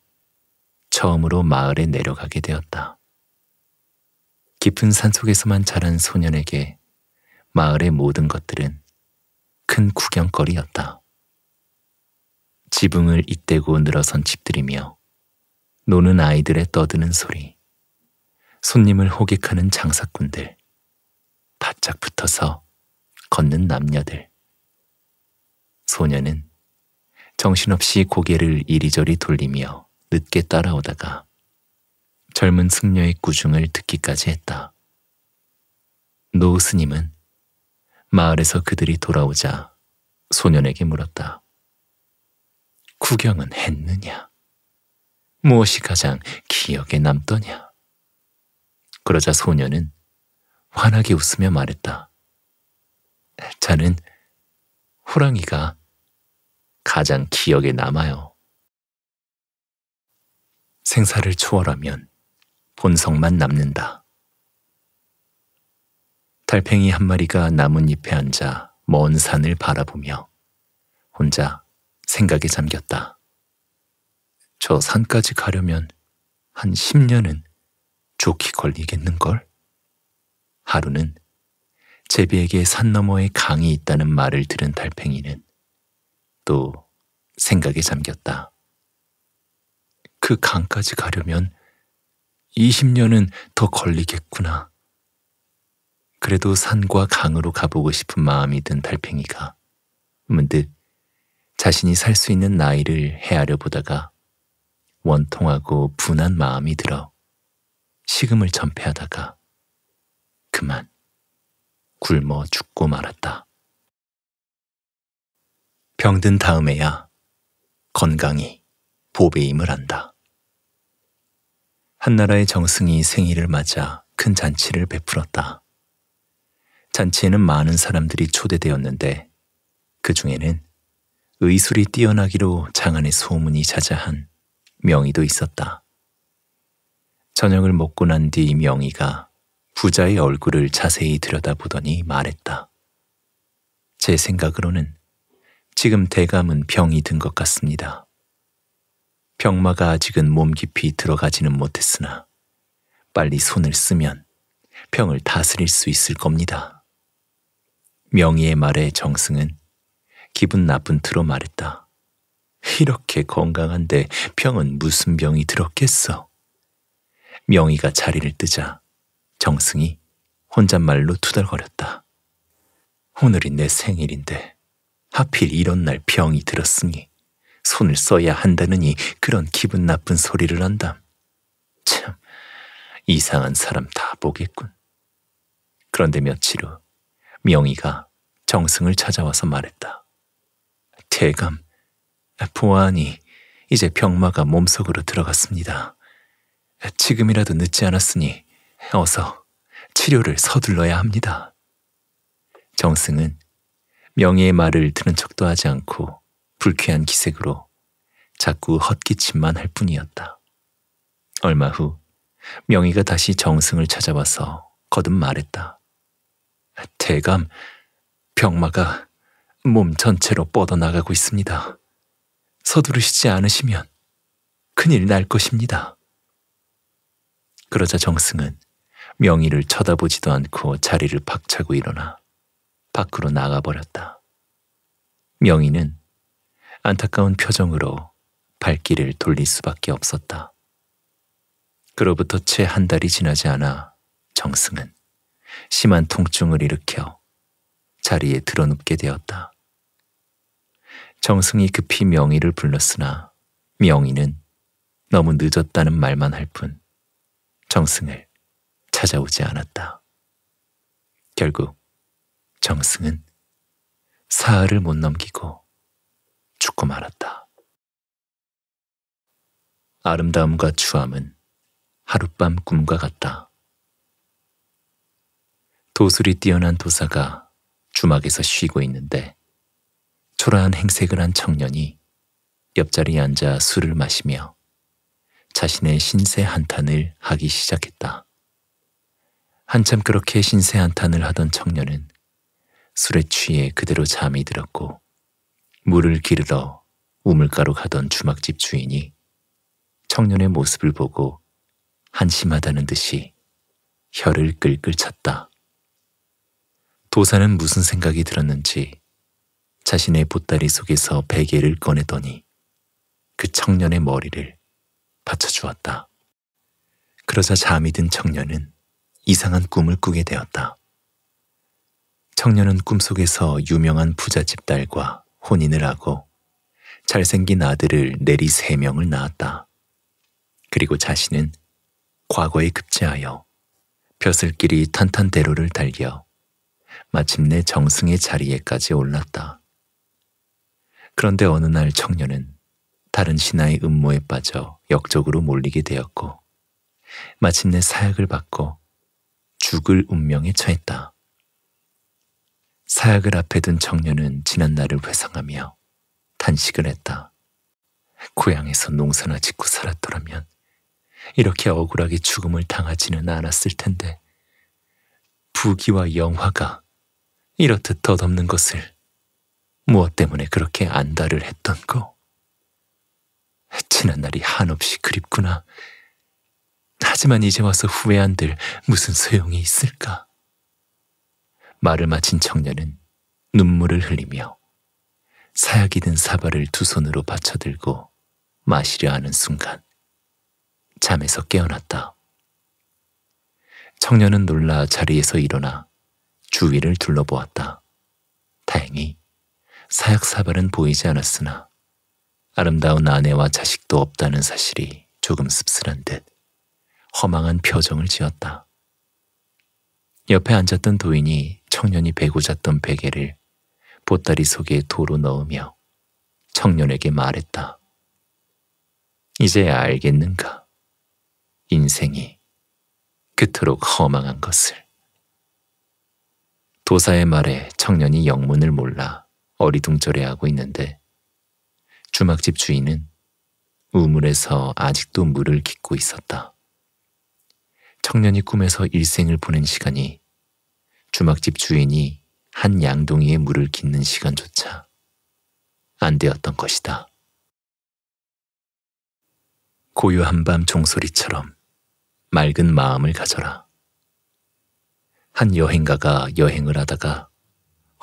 처음으로 마을에 내려가게 되었다. 깊은 산속에서만 자란 소년에게 마을의 모든 것들은 큰 구경거리였다. 지붕을 잇대고 늘어선 집들이며 노는 아이들의 떠드는 소리, 손님을 호객하는 장사꾼들, 바짝 붙어서 걷는 남녀들. 소녀는 정신없이 고개를 이리저리 돌리며 늦게 따라오다가 젊은 승려의 꾸중을 듣기까지 했다. 노우 스님은 마을에서 그들이 돌아오자 소년에게 물었다. 구경은 했느냐? 무엇이 가장 기억에 남더냐? 그러자 소년은 환하게 웃으며 말했다. 자는 호랑이가 가장 기억에 남아요. 생사를 초월하면 본성만 남는다. 달팽이 한 마리가 나뭇잎에 앉아 먼 산을 바라보며 혼자 생각에 잠겼다. 저 산까지 가려면 한 10년은 좋게 걸리겠는걸? 하루는 제비에게 산 너머에 강이 있다는 말을 들은 달팽이는 또 생각에 잠겼다. 그 강까지 가려면 20년은 더 걸리겠구나. 그래도 산과 강으로 가보고 싶은 마음이 든 달팽이가 문득 자신이 살 수 있는 나이를 헤아려 보다가 원통하고 분한 마음이 들어 식음을 전폐하다가 그만 굶어 죽고 말았다. 병든 다음에야 건강이 보배임을 안다. 한나라의 정승이 생일을 맞아 큰 잔치를 베풀었다. 잔치에는 많은 사람들이 초대되었는데 그 중에는 의술이 뛰어나기로 장안의 소문이 자자한 명의도 있었다. 저녁을 먹고 난 뒤명의가 부자의 얼굴을 자세히 들여다보더니 말했다. 제 생각으로는 지금 대감은 병이 든 것 같습니다. 병마가 아직은 몸 깊이 들어가지는 못했으나 빨리 손을 쓰면 병을 다스릴 수 있을 겁니다. 명희의 말에 정승은 기분 나쁜 틀어 말했다. 이렇게 건강한데 병은 무슨 병이 들었겠어? 명희가 자리를 뜨자 정승이 혼잣말로 투덜거렸다. 오늘이 내 생일인데 하필 이런 날 병이 들었으니 손을 써야 한다느니 그런 기분 나쁜 소리를 한다. 참 이상한 사람 다 보겠군. 그런데 며칠 후 명희가 정승을 찾아와서 말했다. 대감, 보아하니 이제 병마가 몸속으로 들어갔습니다. 지금이라도 늦지 않았으니 어서 치료를 서둘러야 합니다. 정승은 명예의 말을 들은 척도 하지 않고 불쾌한 기색으로 자꾸 헛기침만 할 뿐이었다. 얼마 후 명희가 다시 정승을 찾아와서 거듭 말했다. 대감, 병마가 몸 전체로 뻗어나가고 있습니다. 서두르시지 않으시면 큰일 날 것입니다. 그러자 정승은 명희를 쳐다보지도 않고 자리를 박차고 일어나 밖으로 나가버렸다. 명희는 안타까운 표정으로 발길을 돌릴 수밖에 없었다. 그로부터 채 한 달이 지나지 않아 정승은 심한 통증을 일으켜 자리에 드러눕게 되었다. 정승이 급히 명희를 불렀으나 명희는 너무 늦었다는 말만 할 뿐 정승을 찾아오지 않았다. 결국 정승은 사흘을 못 넘기고 죽고 말았다. 아름다움과 추함은 하룻밤 꿈과 같다. 도술이 뛰어난 도사가 주막에서 쉬고 있는데 초라한 행색을 한 청년이 옆자리에 앉아 술을 마시며 자신의 신세 한탄을 하기 시작했다. 한참 그렇게 신세 한탄을 하던 청년은 술에 취해 그대로 잠이 들었고 물을 기르러 우물가로 가던 주막집 주인이 청년의 모습을 보고 한심하다는 듯이 혀를 끌끌 찼다. 도사는 무슨 생각이 들었는지 자신의 보따리 속에서 베개를 꺼내더니 그 청년의 머리를 받쳐주었다. 그러자 잠이 든 청년은 이상한 꿈을 꾸게 되었다. 청년은 꿈속에서 유명한 부잣집 딸과 혼인을 하고 잘생긴 아들을 내리 세 명을 낳았다. 그리고 자신은 과거에 급제하여 벼슬길이 탄탄대로를 달려 마침내 정승의 자리에까지 올랐다. 그런데 어느 날 청년은 다른 신하의 음모에 빠져 역적으로 몰리게 되었고 마침내 사약을 받고 죽을 운명에 처했다. 사약을 앞에 둔 청년은 지난 날을 회상하며 단식을 했다. 고향에서 농사나 짓고 살았더라면 이렇게 억울하게 죽음을 당하지는 않았을 텐데 부귀와 영화가 이렇듯 덧없는 것을 무엇 때문에 그렇게 안달을 했던고? 지난 날이 한없이 그립구나. 하지만 이제 와서 후회한들 무슨 소용이 있을까? 말을 마친 청년은 눈물을 흘리며 사약이 든 사발을 두 손으로 받쳐들고 마시려 하는 순간 잠에서 깨어났다. 청년은 놀라 자리에서 일어나 주위를 둘러보았다. 다행히 사약 사발은 보이지 않았으나 아름다운 아내와 자식도 없다는 사실이 조금 씁쓸한 듯 허망한 표정을 지었다. 옆에 앉았던 도인이 청년이 베고 잤던 베개를 보따리 속에 도로 넣으며 청년에게 말했다. 이제야 알겠는가? 인생이 그토록 허망한 것을. 도사의 말에 청년이 영문을 몰라 어리둥절해하고 있는데 주막집 주인은 우물에서 아직도 물을 깃고 있었다. 청년이 꿈에서 일생을 보낸 시간이 주막집 주인이 한양동이의 물을 깃는 시간조차 안 되었던 것이다. 고요한 밤 종소리처럼 맑은 마음을 가져라. 한 여행가가 여행을 하다가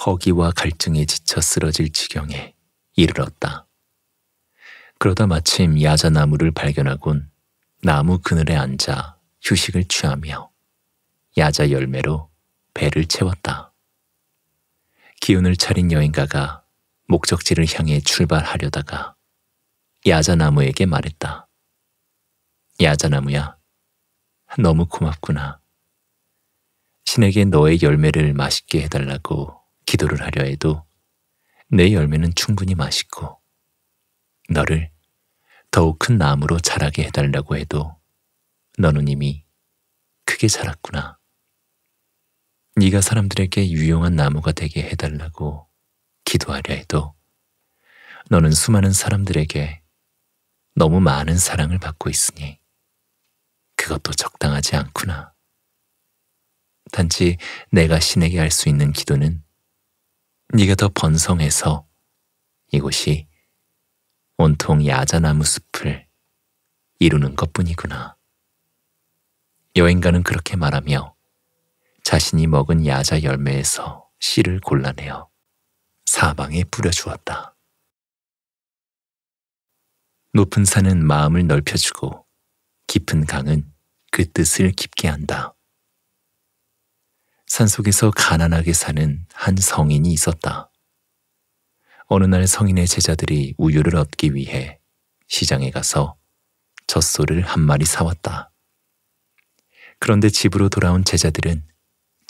허기와 갈증에 지쳐 쓰러질 지경에 이르렀다. 그러다 마침 야자나무를 발견하곤 나무 그늘에 앉아 휴식을 취하며 야자 열매로 배를 채웠다. 기운을 차린 여행가가 목적지를 향해 출발하려다가 야자나무에게 말했다. 야자나무야, 너무 고맙구나. 신에게 너의 열매를 맛있게 해달라고 기도를 하려 해도 내 열매는 충분히 맛있고 너를 더욱 큰 나무로 자라게 해달라고 해도 너는 이미 크게 자랐구나. 네가 사람들에게 유용한 나무가 되게 해달라고 기도하려 해도 너는 수많은 사람들에게 너무 많은 사랑을 받고 있으니 그것도 적당하지 않구나. 단지 내가 신에게 할 수 있는 기도는 네가 더 번성해서 이곳이 온통 야자나무 숲을 이루는 것뿐이구나. 여행가는 그렇게 말하며 자신이 먹은 야자 열매에서 씨를 골라내어 사방에 뿌려주었다. 높은 산은 마음을 넓혀주고 깊은 강은 그 뜻을 깊게 한다. 산속에서 가난하게 사는 한 성인이 있었다. 어느 날 성인의 제자들이 우유를 얻기 위해 시장에 가서 젖소를 한 마리 사왔다. 그런데 집으로 돌아온 제자들은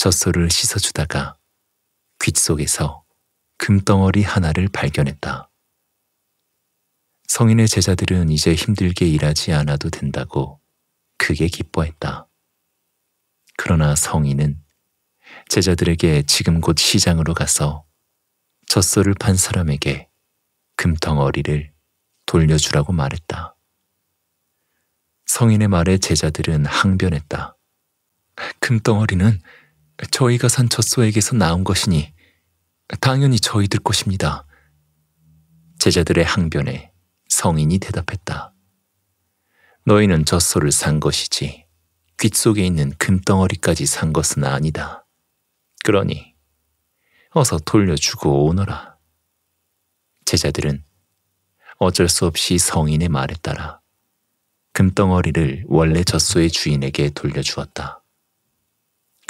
젖소를 씻어주다가 귓 속에서 금덩어리 하나를 발견했다. 성인의 제자들은 이제 힘들게 일하지 않아도 된다고 크게 기뻐했다. 그러나 성인은 제자들에게 지금 곧 시장으로 가서 젖소를 판 사람에게 금덩어리를 돌려주라고 말했다. 성인의 말에 제자들은 항변했다. 금덩어리는 저희가 산 젖소에게서 나온 것이니 당연히 저희들 것입니다. 제자들의 항변에 성인이 대답했다. 너희는 젖소를 산 것이지 귓 속에 있는 금덩어리까지 산 것은 아니다. 그러니 어서 돌려주고 오너라. 제자들은 어쩔 수 없이 성인의 말에 따라 금덩어리를 원래 젖소의 주인에게 돌려주었다.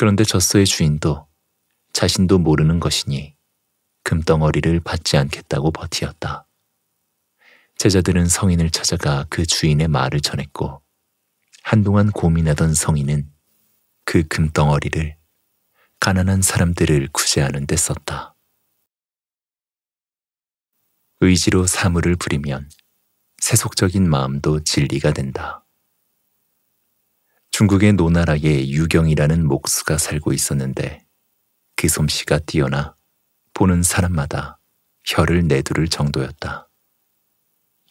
그런데 젖소의 주인도 자신도 모르는 것이니 금덩어리를 받지 않겠다고 버티었다. 제자들은 성인을 찾아가 그 주인의 말을 전했고 한동안 고민하던 성인은 그 금덩어리를 가난한 사람들을 구제하는 데 썼다. 의지로 사물을 부리면 세속적인 마음도 진리가 된다. 중국의 노나라에 유경이라는 목수가 살고 있었는데 그 솜씨가 뛰어나 보는 사람마다 혀를 내두를 정도였다.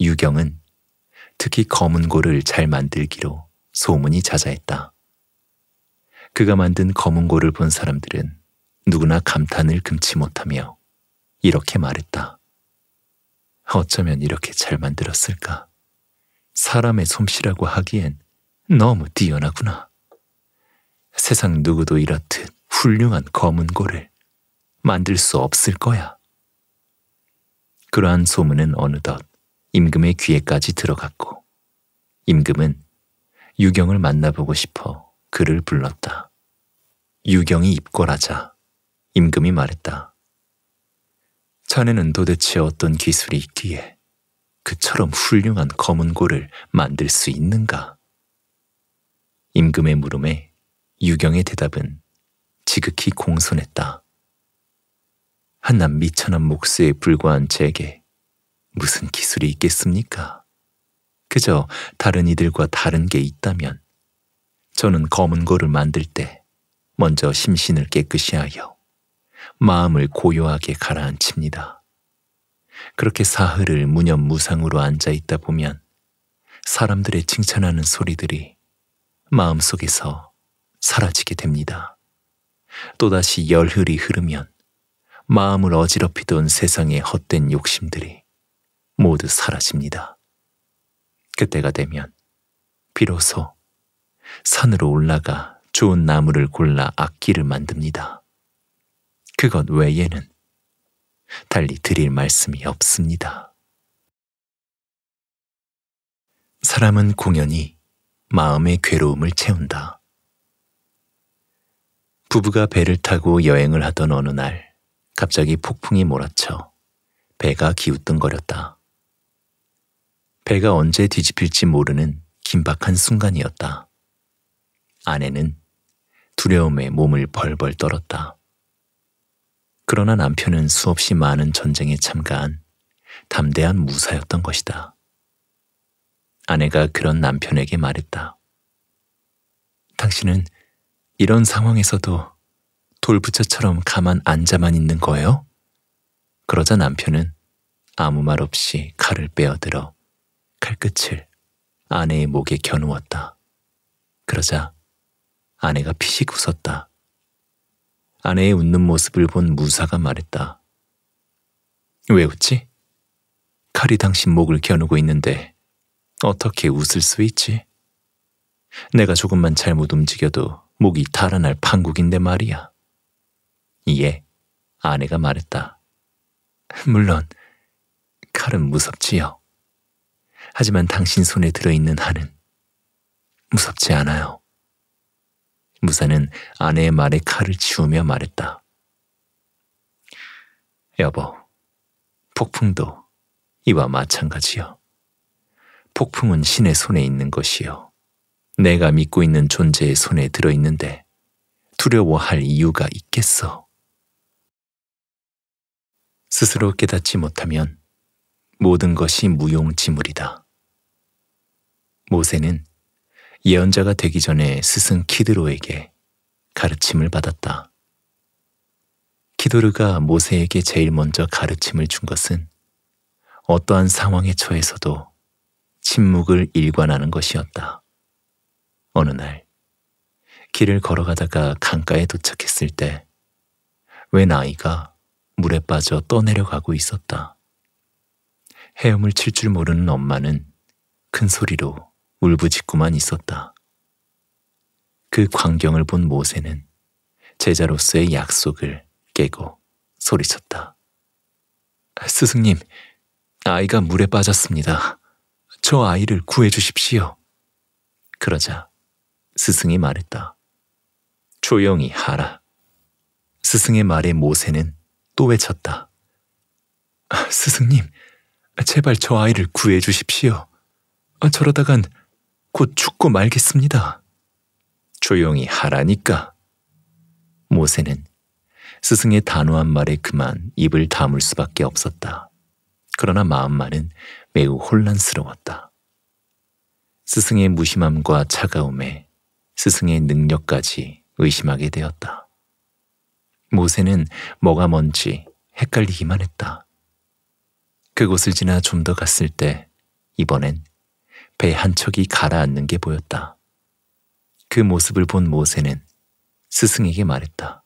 유경은 특히 검은 고를 잘 만들기로 소문이 자자했다. 그가 만든 검은 고를 본 사람들은 누구나 감탄을 금치 못하며 이렇게 말했다. 어쩌면 이렇게 잘 만들었을까? 사람의 솜씨라고 하기엔 너무 뛰어나구나. 세상 누구도 이렇듯 훌륭한 검은 고를 만들 수 없을 거야. 그러한 소문은 어느덧 임금의 귀에까지 들어갔고 임금은 유경을 만나보고 싶어 그를 불렀다. 유경이 입궐하자 임금이 말했다. 자네는 도대체 어떤 기술이 있기에 그처럼 훌륭한 검은 고를 만들 수 있는가? 임금의 물음에 유경의 대답은 지극히 공손했다. 한낱 미천한 목수에 불과한 제게 무슨 기술이 있겠습니까? 그저 다른 이들과 다른 게 있다면 저는 검은 거를 만들 때 먼저 심신을 깨끗이 하여 마음을 고요하게 가라앉힙니다. 그렇게 사흘을 무념무상으로 앉아 있다 보면 사람들의 칭찬하는 소리들이 마음속에서 사라지게 됩니다. 또다시 열흘이 흐르면 마음을 어지럽히던 세상의 헛된 욕심들이 모두 사라집니다. 그때가 되면 비로소 산으로 올라가 좋은 나무를 골라 악기를 만듭니다. 그것 외에는 달리 드릴 말씀이 없습니다. 사람은 공연히 마음의 괴로움을 채운다. 부부가 배를 타고 여행을 하던 어느 날 갑자기 폭풍이 몰아쳐 배가 기웃뚱거렸다 배가 언제 뒤집힐지 모르는 긴박한 순간이었다. 아내는 두려움에 몸을 벌벌 떨었다. 그러나 남편은 수없이 많은 전쟁에 참가한 담대한 무사였던 것이다. 아내가 그런 남편에게 말했다. 당신은 이런 상황에서도 돌부처처럼 가만 앉아만 있는 거예요? 그러자 남편은 아무 말 없이 칼을 빼어들어 칼끝을 아내의 목에 겨누었다. 그러자 아내가 피식 웃었다. 아내의 웃는 모습을 본 무사가 말했다. 왜 웃지? 칼이 당신 목을 겨누고 있는데 어떻게 웃을 수 있지? 내가 조금만 잘못 움직여도 목이 달아날 판국인데 말이야. 이에 아내가 말했다. 물론 칼은 무섭지요. 하지만 당신 손에 들어있는 한은 무섭지 않아요. 무사는 아내의 말에 칼을 치우며 말했다. 여보, 폭풍도 이와 마찬가지요. 폭풍은 신의 손에 있는 것이요. 내가 믿고 있는 존재의 손에 들어있는데 두려워할 이유가 있겠어. 스스로 깨닫지 못하면 모든 것이 무용지물이다. 모세는 예언자가 되기 전에 스승 키드로에게 가르침을 받았다. 키도르가 모세에게 제일 먼저 가르침을 준 것은 어떠한 상황에 처해서도 침묵을 일관하는 것이었다. 어느 날 길을 걸어가다가 강가에 도착했을 때웬 아이가 물에 빠져 떠내려가고 있었다. 헤엄을 칠 줄 모르는 엄마는 큰 소리로 울부짖고만 있었다. 그 광경을 본 모세는 제자로서의 약속을 깨고 소리쳤다. 스승님, 아이가 물에 빠졌습니다. 저 아이를 구해 주십시오. 그러자 스승이 말했다. 조용히 하라. 스승의 말에 모세는 또 외쳤다. 스승님, 제발 저 아이를 구해 주십시오. 저러다간 곧 죽고 말겠습니다. 조용히 하라니까. 모세는 스승의 단호한 말에 그만 입을 다물 수밖에 없었다. 그러나 마음만은 매우 혼란스러웠다. 스승의 무심함과 차가움에 스승의 능력까지 의심하게 되었다. 모세는 뭐가 뭔지 헷갈리기만 했다. 그곳을 지나 좀 더 갔을 때 이번엔 배 한 척이 가라앉는 게 보였다. 그 모습을 본 모세는 스승에게 말했다.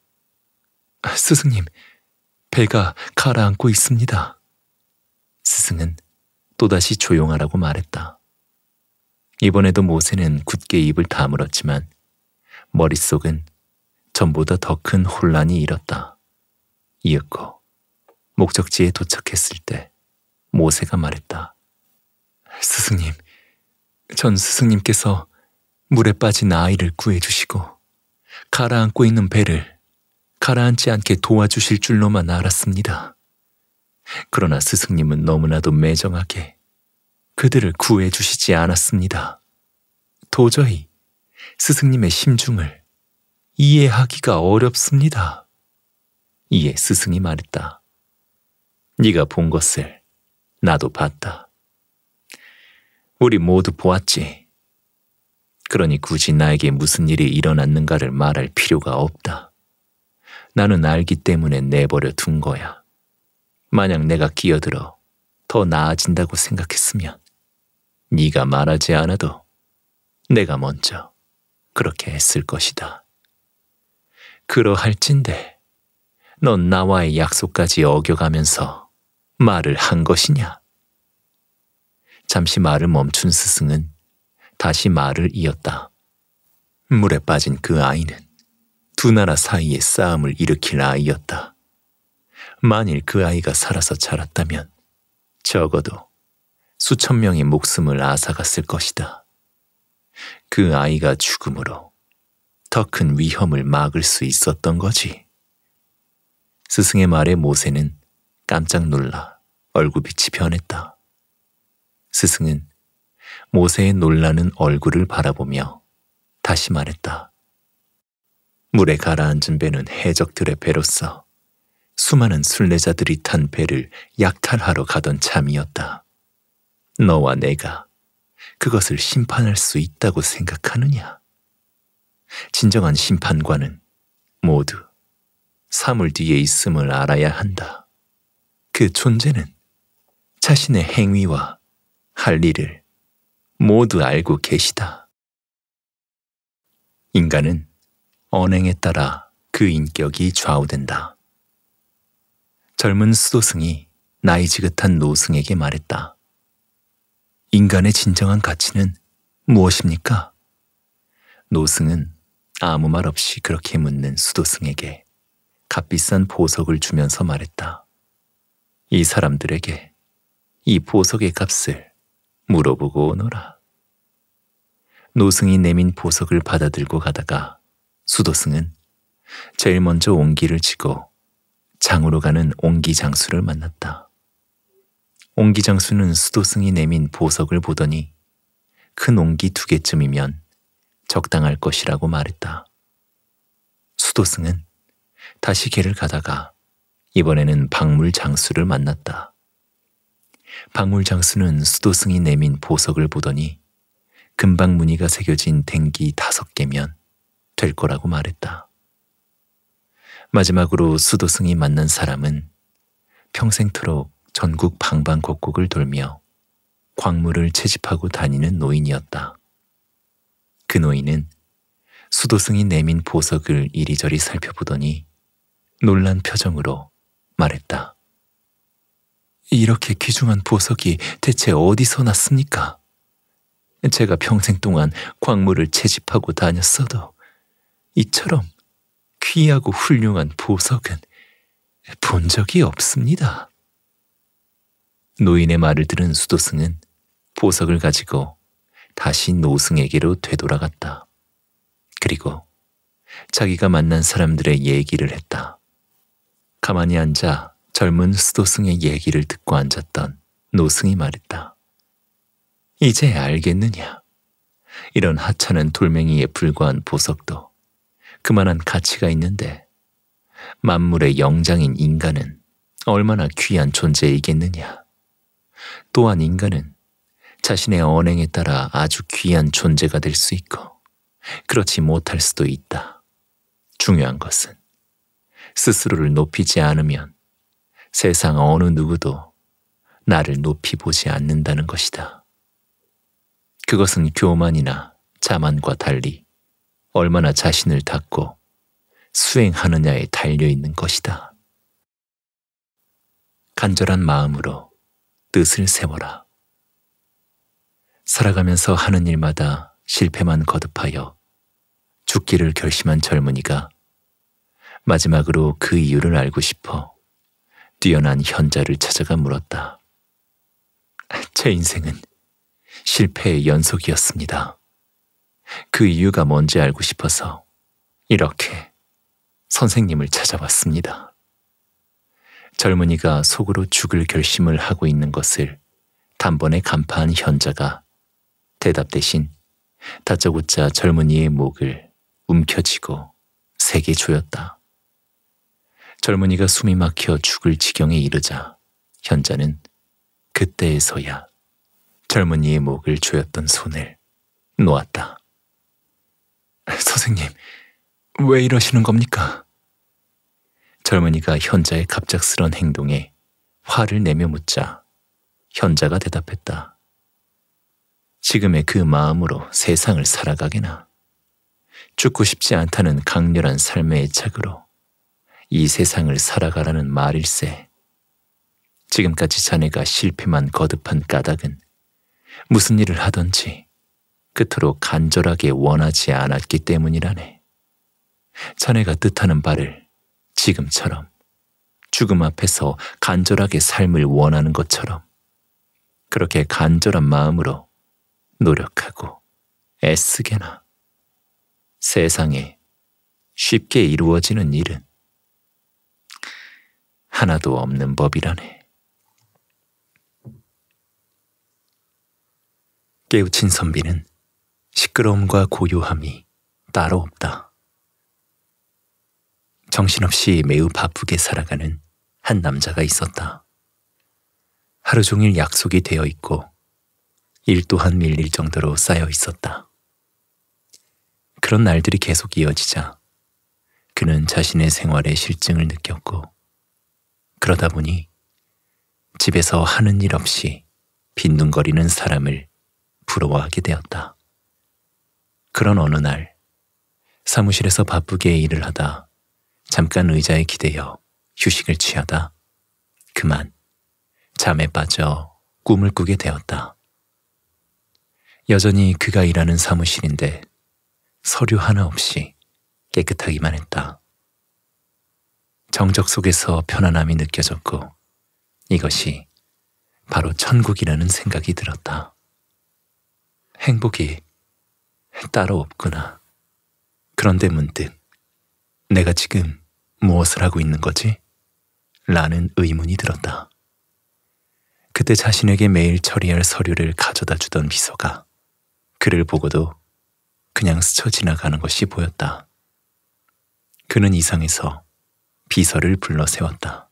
스승님, 배가 가라앉고 있습니다. 스승은 또다시 조용하라고 말했다. 이번에도 모세는 굳게 입을 다물었지만 머릿속은 전보다 더 큰 혼란이 일었다. 이윽고 목적지에 도착했을 때 모세가 말했다. 스승님, 전 스승님께서 물에 빠진 아이를 구해주시고 가라앉고 있는 배를 가라앉지 않게 도와주실 줄로만 알았습니다. 그러나 스승님은 너무나도 매정하게 그들을 구해 주시지 않았습니다. 도저히 스승님의 심중을 이해하기가 어렵습니다. 이에 스승이 말했다. 네가 본 것을 나도 봤다. 우리 모두 보았지. 그러니 굳이 나에게 무슨 일이 일어났는가를 말할 필요가 없다. 나는 알기 때문에 내버려 둔 거야. 만약 내가 끼어들어 더 나아진다고 생각했으면 네가 말하지 않아도 내가 먼저 그렇게 했을 것이다. 그러할진데 넌 나와의 약속까지 어겨가면서 말을 한 것이냐? 잠시 말을 멈춘 스승은 다시 말을 이었다. 물에 빠진 그 아이는 두 나라 사이의 싸움을 일으킬 아이였다. 만일 그 아이가 살아서 자랐다면 적어도 수천 명의 목숨을 앗아갔을 것이다. 그 아이가 죽음으로 더 큰 위험을 막을 수 있었던 거지. 스승의 말에 모세는 깜짝 놀라 얼굴빛이 변했다. 스승은 모세의 놀라는 얼굴을 바라보며 다시 말했다. 물에 가라앉은 배는 해적들의 배로서 수많은 순례자들이 탄 배를 약탈하러 가던 참이었다. 너와 내가 그것을 심판할 수 있다고 생각하느냐? 진정한 심판관은 모두 사물 뒤에 있음을 알아야 한다. 그 존재는 자신의 행위와 할 일을 모두 알고 계시다. 인간은 언행에 따라 그 인격이 좌우된다. 젊은 수도승이 나이 지긋한 노승에게 말했다. 인간의 진정한 가치는 무엇입니까? 노승은 아무 말 없이 그렇게 묻는 수도승에게 값비싼 보석을 주면서 말했다. 이 사람들에게 이 보석의 값을 물어보고 오너라. 노승이 내민 보석을 받아들고 가다가 수도승은 제일 먼저 온기를 치고 장으로 가는 옹기장수를 만났다. 옹기장수는 수도승이 내민 보석을 보더니 큰 옹기 두 개쯤이면 적당할 것이라고 말했다. 수도승은 다시 길을 가다가 이번에는 박물장수를 만났다. 박물장수는 수도승이 내민 보석을 보더니 금방 무늬가 새겨진 댕기 다섯 개면 될 거라고 말했다. 마지막으로 수도승이 만난 사람은 평생토록 전국 방방곡곡을 돌며 광물을 채집하고 다니는 노인이었다. 그 노인은 수도승이 내민 보석을 이리저리 살펴보더니 놀란 표정으로 말했다. 이렇게 귀중한 보석이 대체 어디서 났습니까? 제가 평생 동안 광물을 채집하고 다녔어도 이처럼 귀하고 훌륭한 보석은 본 적이 없습니다. 노인의 말을 들은 수도승은 보석을 가지고 다시 노승에게로 되돌아갔다. 그리고 자기가 만난 사람들의 얘기를 했다. 가만히 앉아 젊은 수도승의 얘기를 듣고 앉았던 노승이 말했다. 이제 알겠느냐? 이런 하찮은 돌멩이에 불과한 보석도 그만한 가치가 있는데 만물의 영장인 인간은 얼마나 귀한 존재이겠느냐. 또한 인간은 자신의 언행에 따라 아주 귀한 존재가 될 수 있고 그렇지 못할 수도 있다. 중요한 것은 스스로를 높이지 않으면 세상 어느 누구도 나를 높이 보지 않는다는 것이다. 그것은 교만이나 자만과 달리 얼마나 자신을 닫고 수행하느냐에 달려있는 것이다. 간절한 마음으로 뜻을 세워라. 살아가면서 하는 일마다 실패만 거듭하여 죽기를 결심한 젊은이가 마지막으로 그 이유를 알고 싶어 뛰어난 현자를 찾아가 물었다. 제 인생은 실패의 연속이었습니다. 그 이유가 뭔지 알고 싶어서 이렇게 선생님을 찾아왔습니다. 젊은이가 속으로 죽을 결심을 하고 있는 것을 단번에 간파한 현자가 대답 대신 다짜고짜 젊은이의 목을 움켜쥐고 세게 조였다. 젊은이가 숨이 막혀 죽을 지경에 이르자 현자는 그때에서야 젊은이의 목을 조였던 손을 놓았다. 선생님, 왜 이러시는 겁니까? 젊은이가 현자의 갑작스런 행동에 화를 내며 묻자 현자가 대답했다. 지금의 그 마음으로 세상을 살아가게나. 죽고 싶지 않다는 강렬한 삶의 애착으로 이 세상을 살아가라는 말일세. 지금까지 자네가 실패만 거듭한 까닭은 무슨 일을 하던지 끝으로 간절하게 원하지 않았기 때문이라네. 자네가 뜻하는 바를 지금처럼 죽음 앞에서 간절하게 삶을 원하는 것처럼 그렇게 간절한 마음으로 노력하고 애쓰게나 세상에 쉽게 이루어지는 일은 하나도 없는 법이라네. 깨우친 선비는 시끄러움과 고요함이 따로 없다. 정신없이 매우 바쁘게 살아가는 한 남자가 있었다. 하루 종일 약속이 되어 있고 일 또한 밀릴 정도로 쌓여 있었다. 그런 날들이 계속 이어지자 그는 자신의 생활에 실증을 느꼈고 그러다 보니 집에서 하는 일 없이 빈둥거리는 사람을 부러워하게 되었다. 그런 어느 날 사무실에서 바쁘게 일을 하다 잠깐 의자에 기대어 휴식을 취하다 그만 잠에 빠져 꿈을 꾸게 되었다. 여전히 그가 일하는 사무실인데 서류 하나 없이 깨끗하기만 했다. 정적 속에서 편안함이 느껴졌고 이것이 바로 천국이라는 생각이 들었다. 행복이 따로 없구나. 그런데 문득 내가 지금 무엇을 하고 있는 거지? 라는 의문이 들었다. 그때 자신에게 매일 처리할 서류를 가져다 주던 비서가 그를 보고도 그냥 스쳐 지나가는 것이 보였다. 그는 이상해서 비서를 불러 세웠다.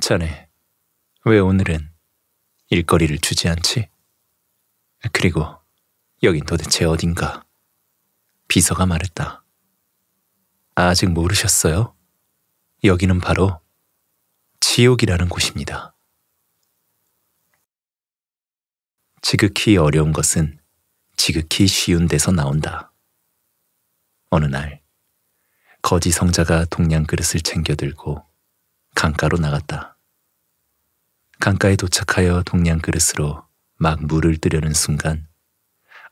자네, 왜 오늘은 일거리를 주지 않지? 그리고 여긴 도대체 어딘가? 비서가 말했다. 아직 모르셨어요? 여기는 바로 지옥이라는 곳입니다. 지극히 어려운 것은 지극히 쉬운 데서 나온다. 어느 날, 거지 성자가 동냥 그릇을 챙겨들고 강가로 나갔다. 강가에 도착하여 동냥 그릇으로 막 물을 뜨려는 순간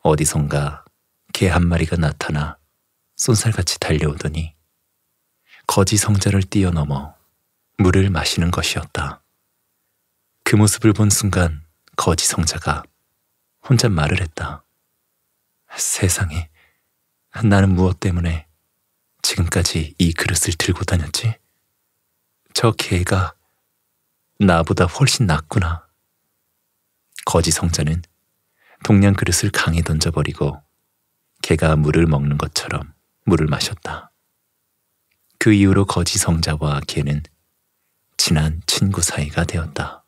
어디선가 개 한 마리가 나타나 쏜살같이 달려오더니 거지 성자를 뛰어넘어 물을 마시는 것이었다. 그 모습을 본 순간 거지 성자가 혼자 말을 했다. 세상에, 나는 무엇 때문에 지금까지 이 그릇을 들고 다녔지? 저 개가 나보다 훨씬 낫구나. 거지 성자는 동냥 그릇을 강에 던져버리고 개가 물을 먹는 것처럼 물을 마셨다. 그 이후로 거지 성자와 개는 친한 친구 사이가 되었다.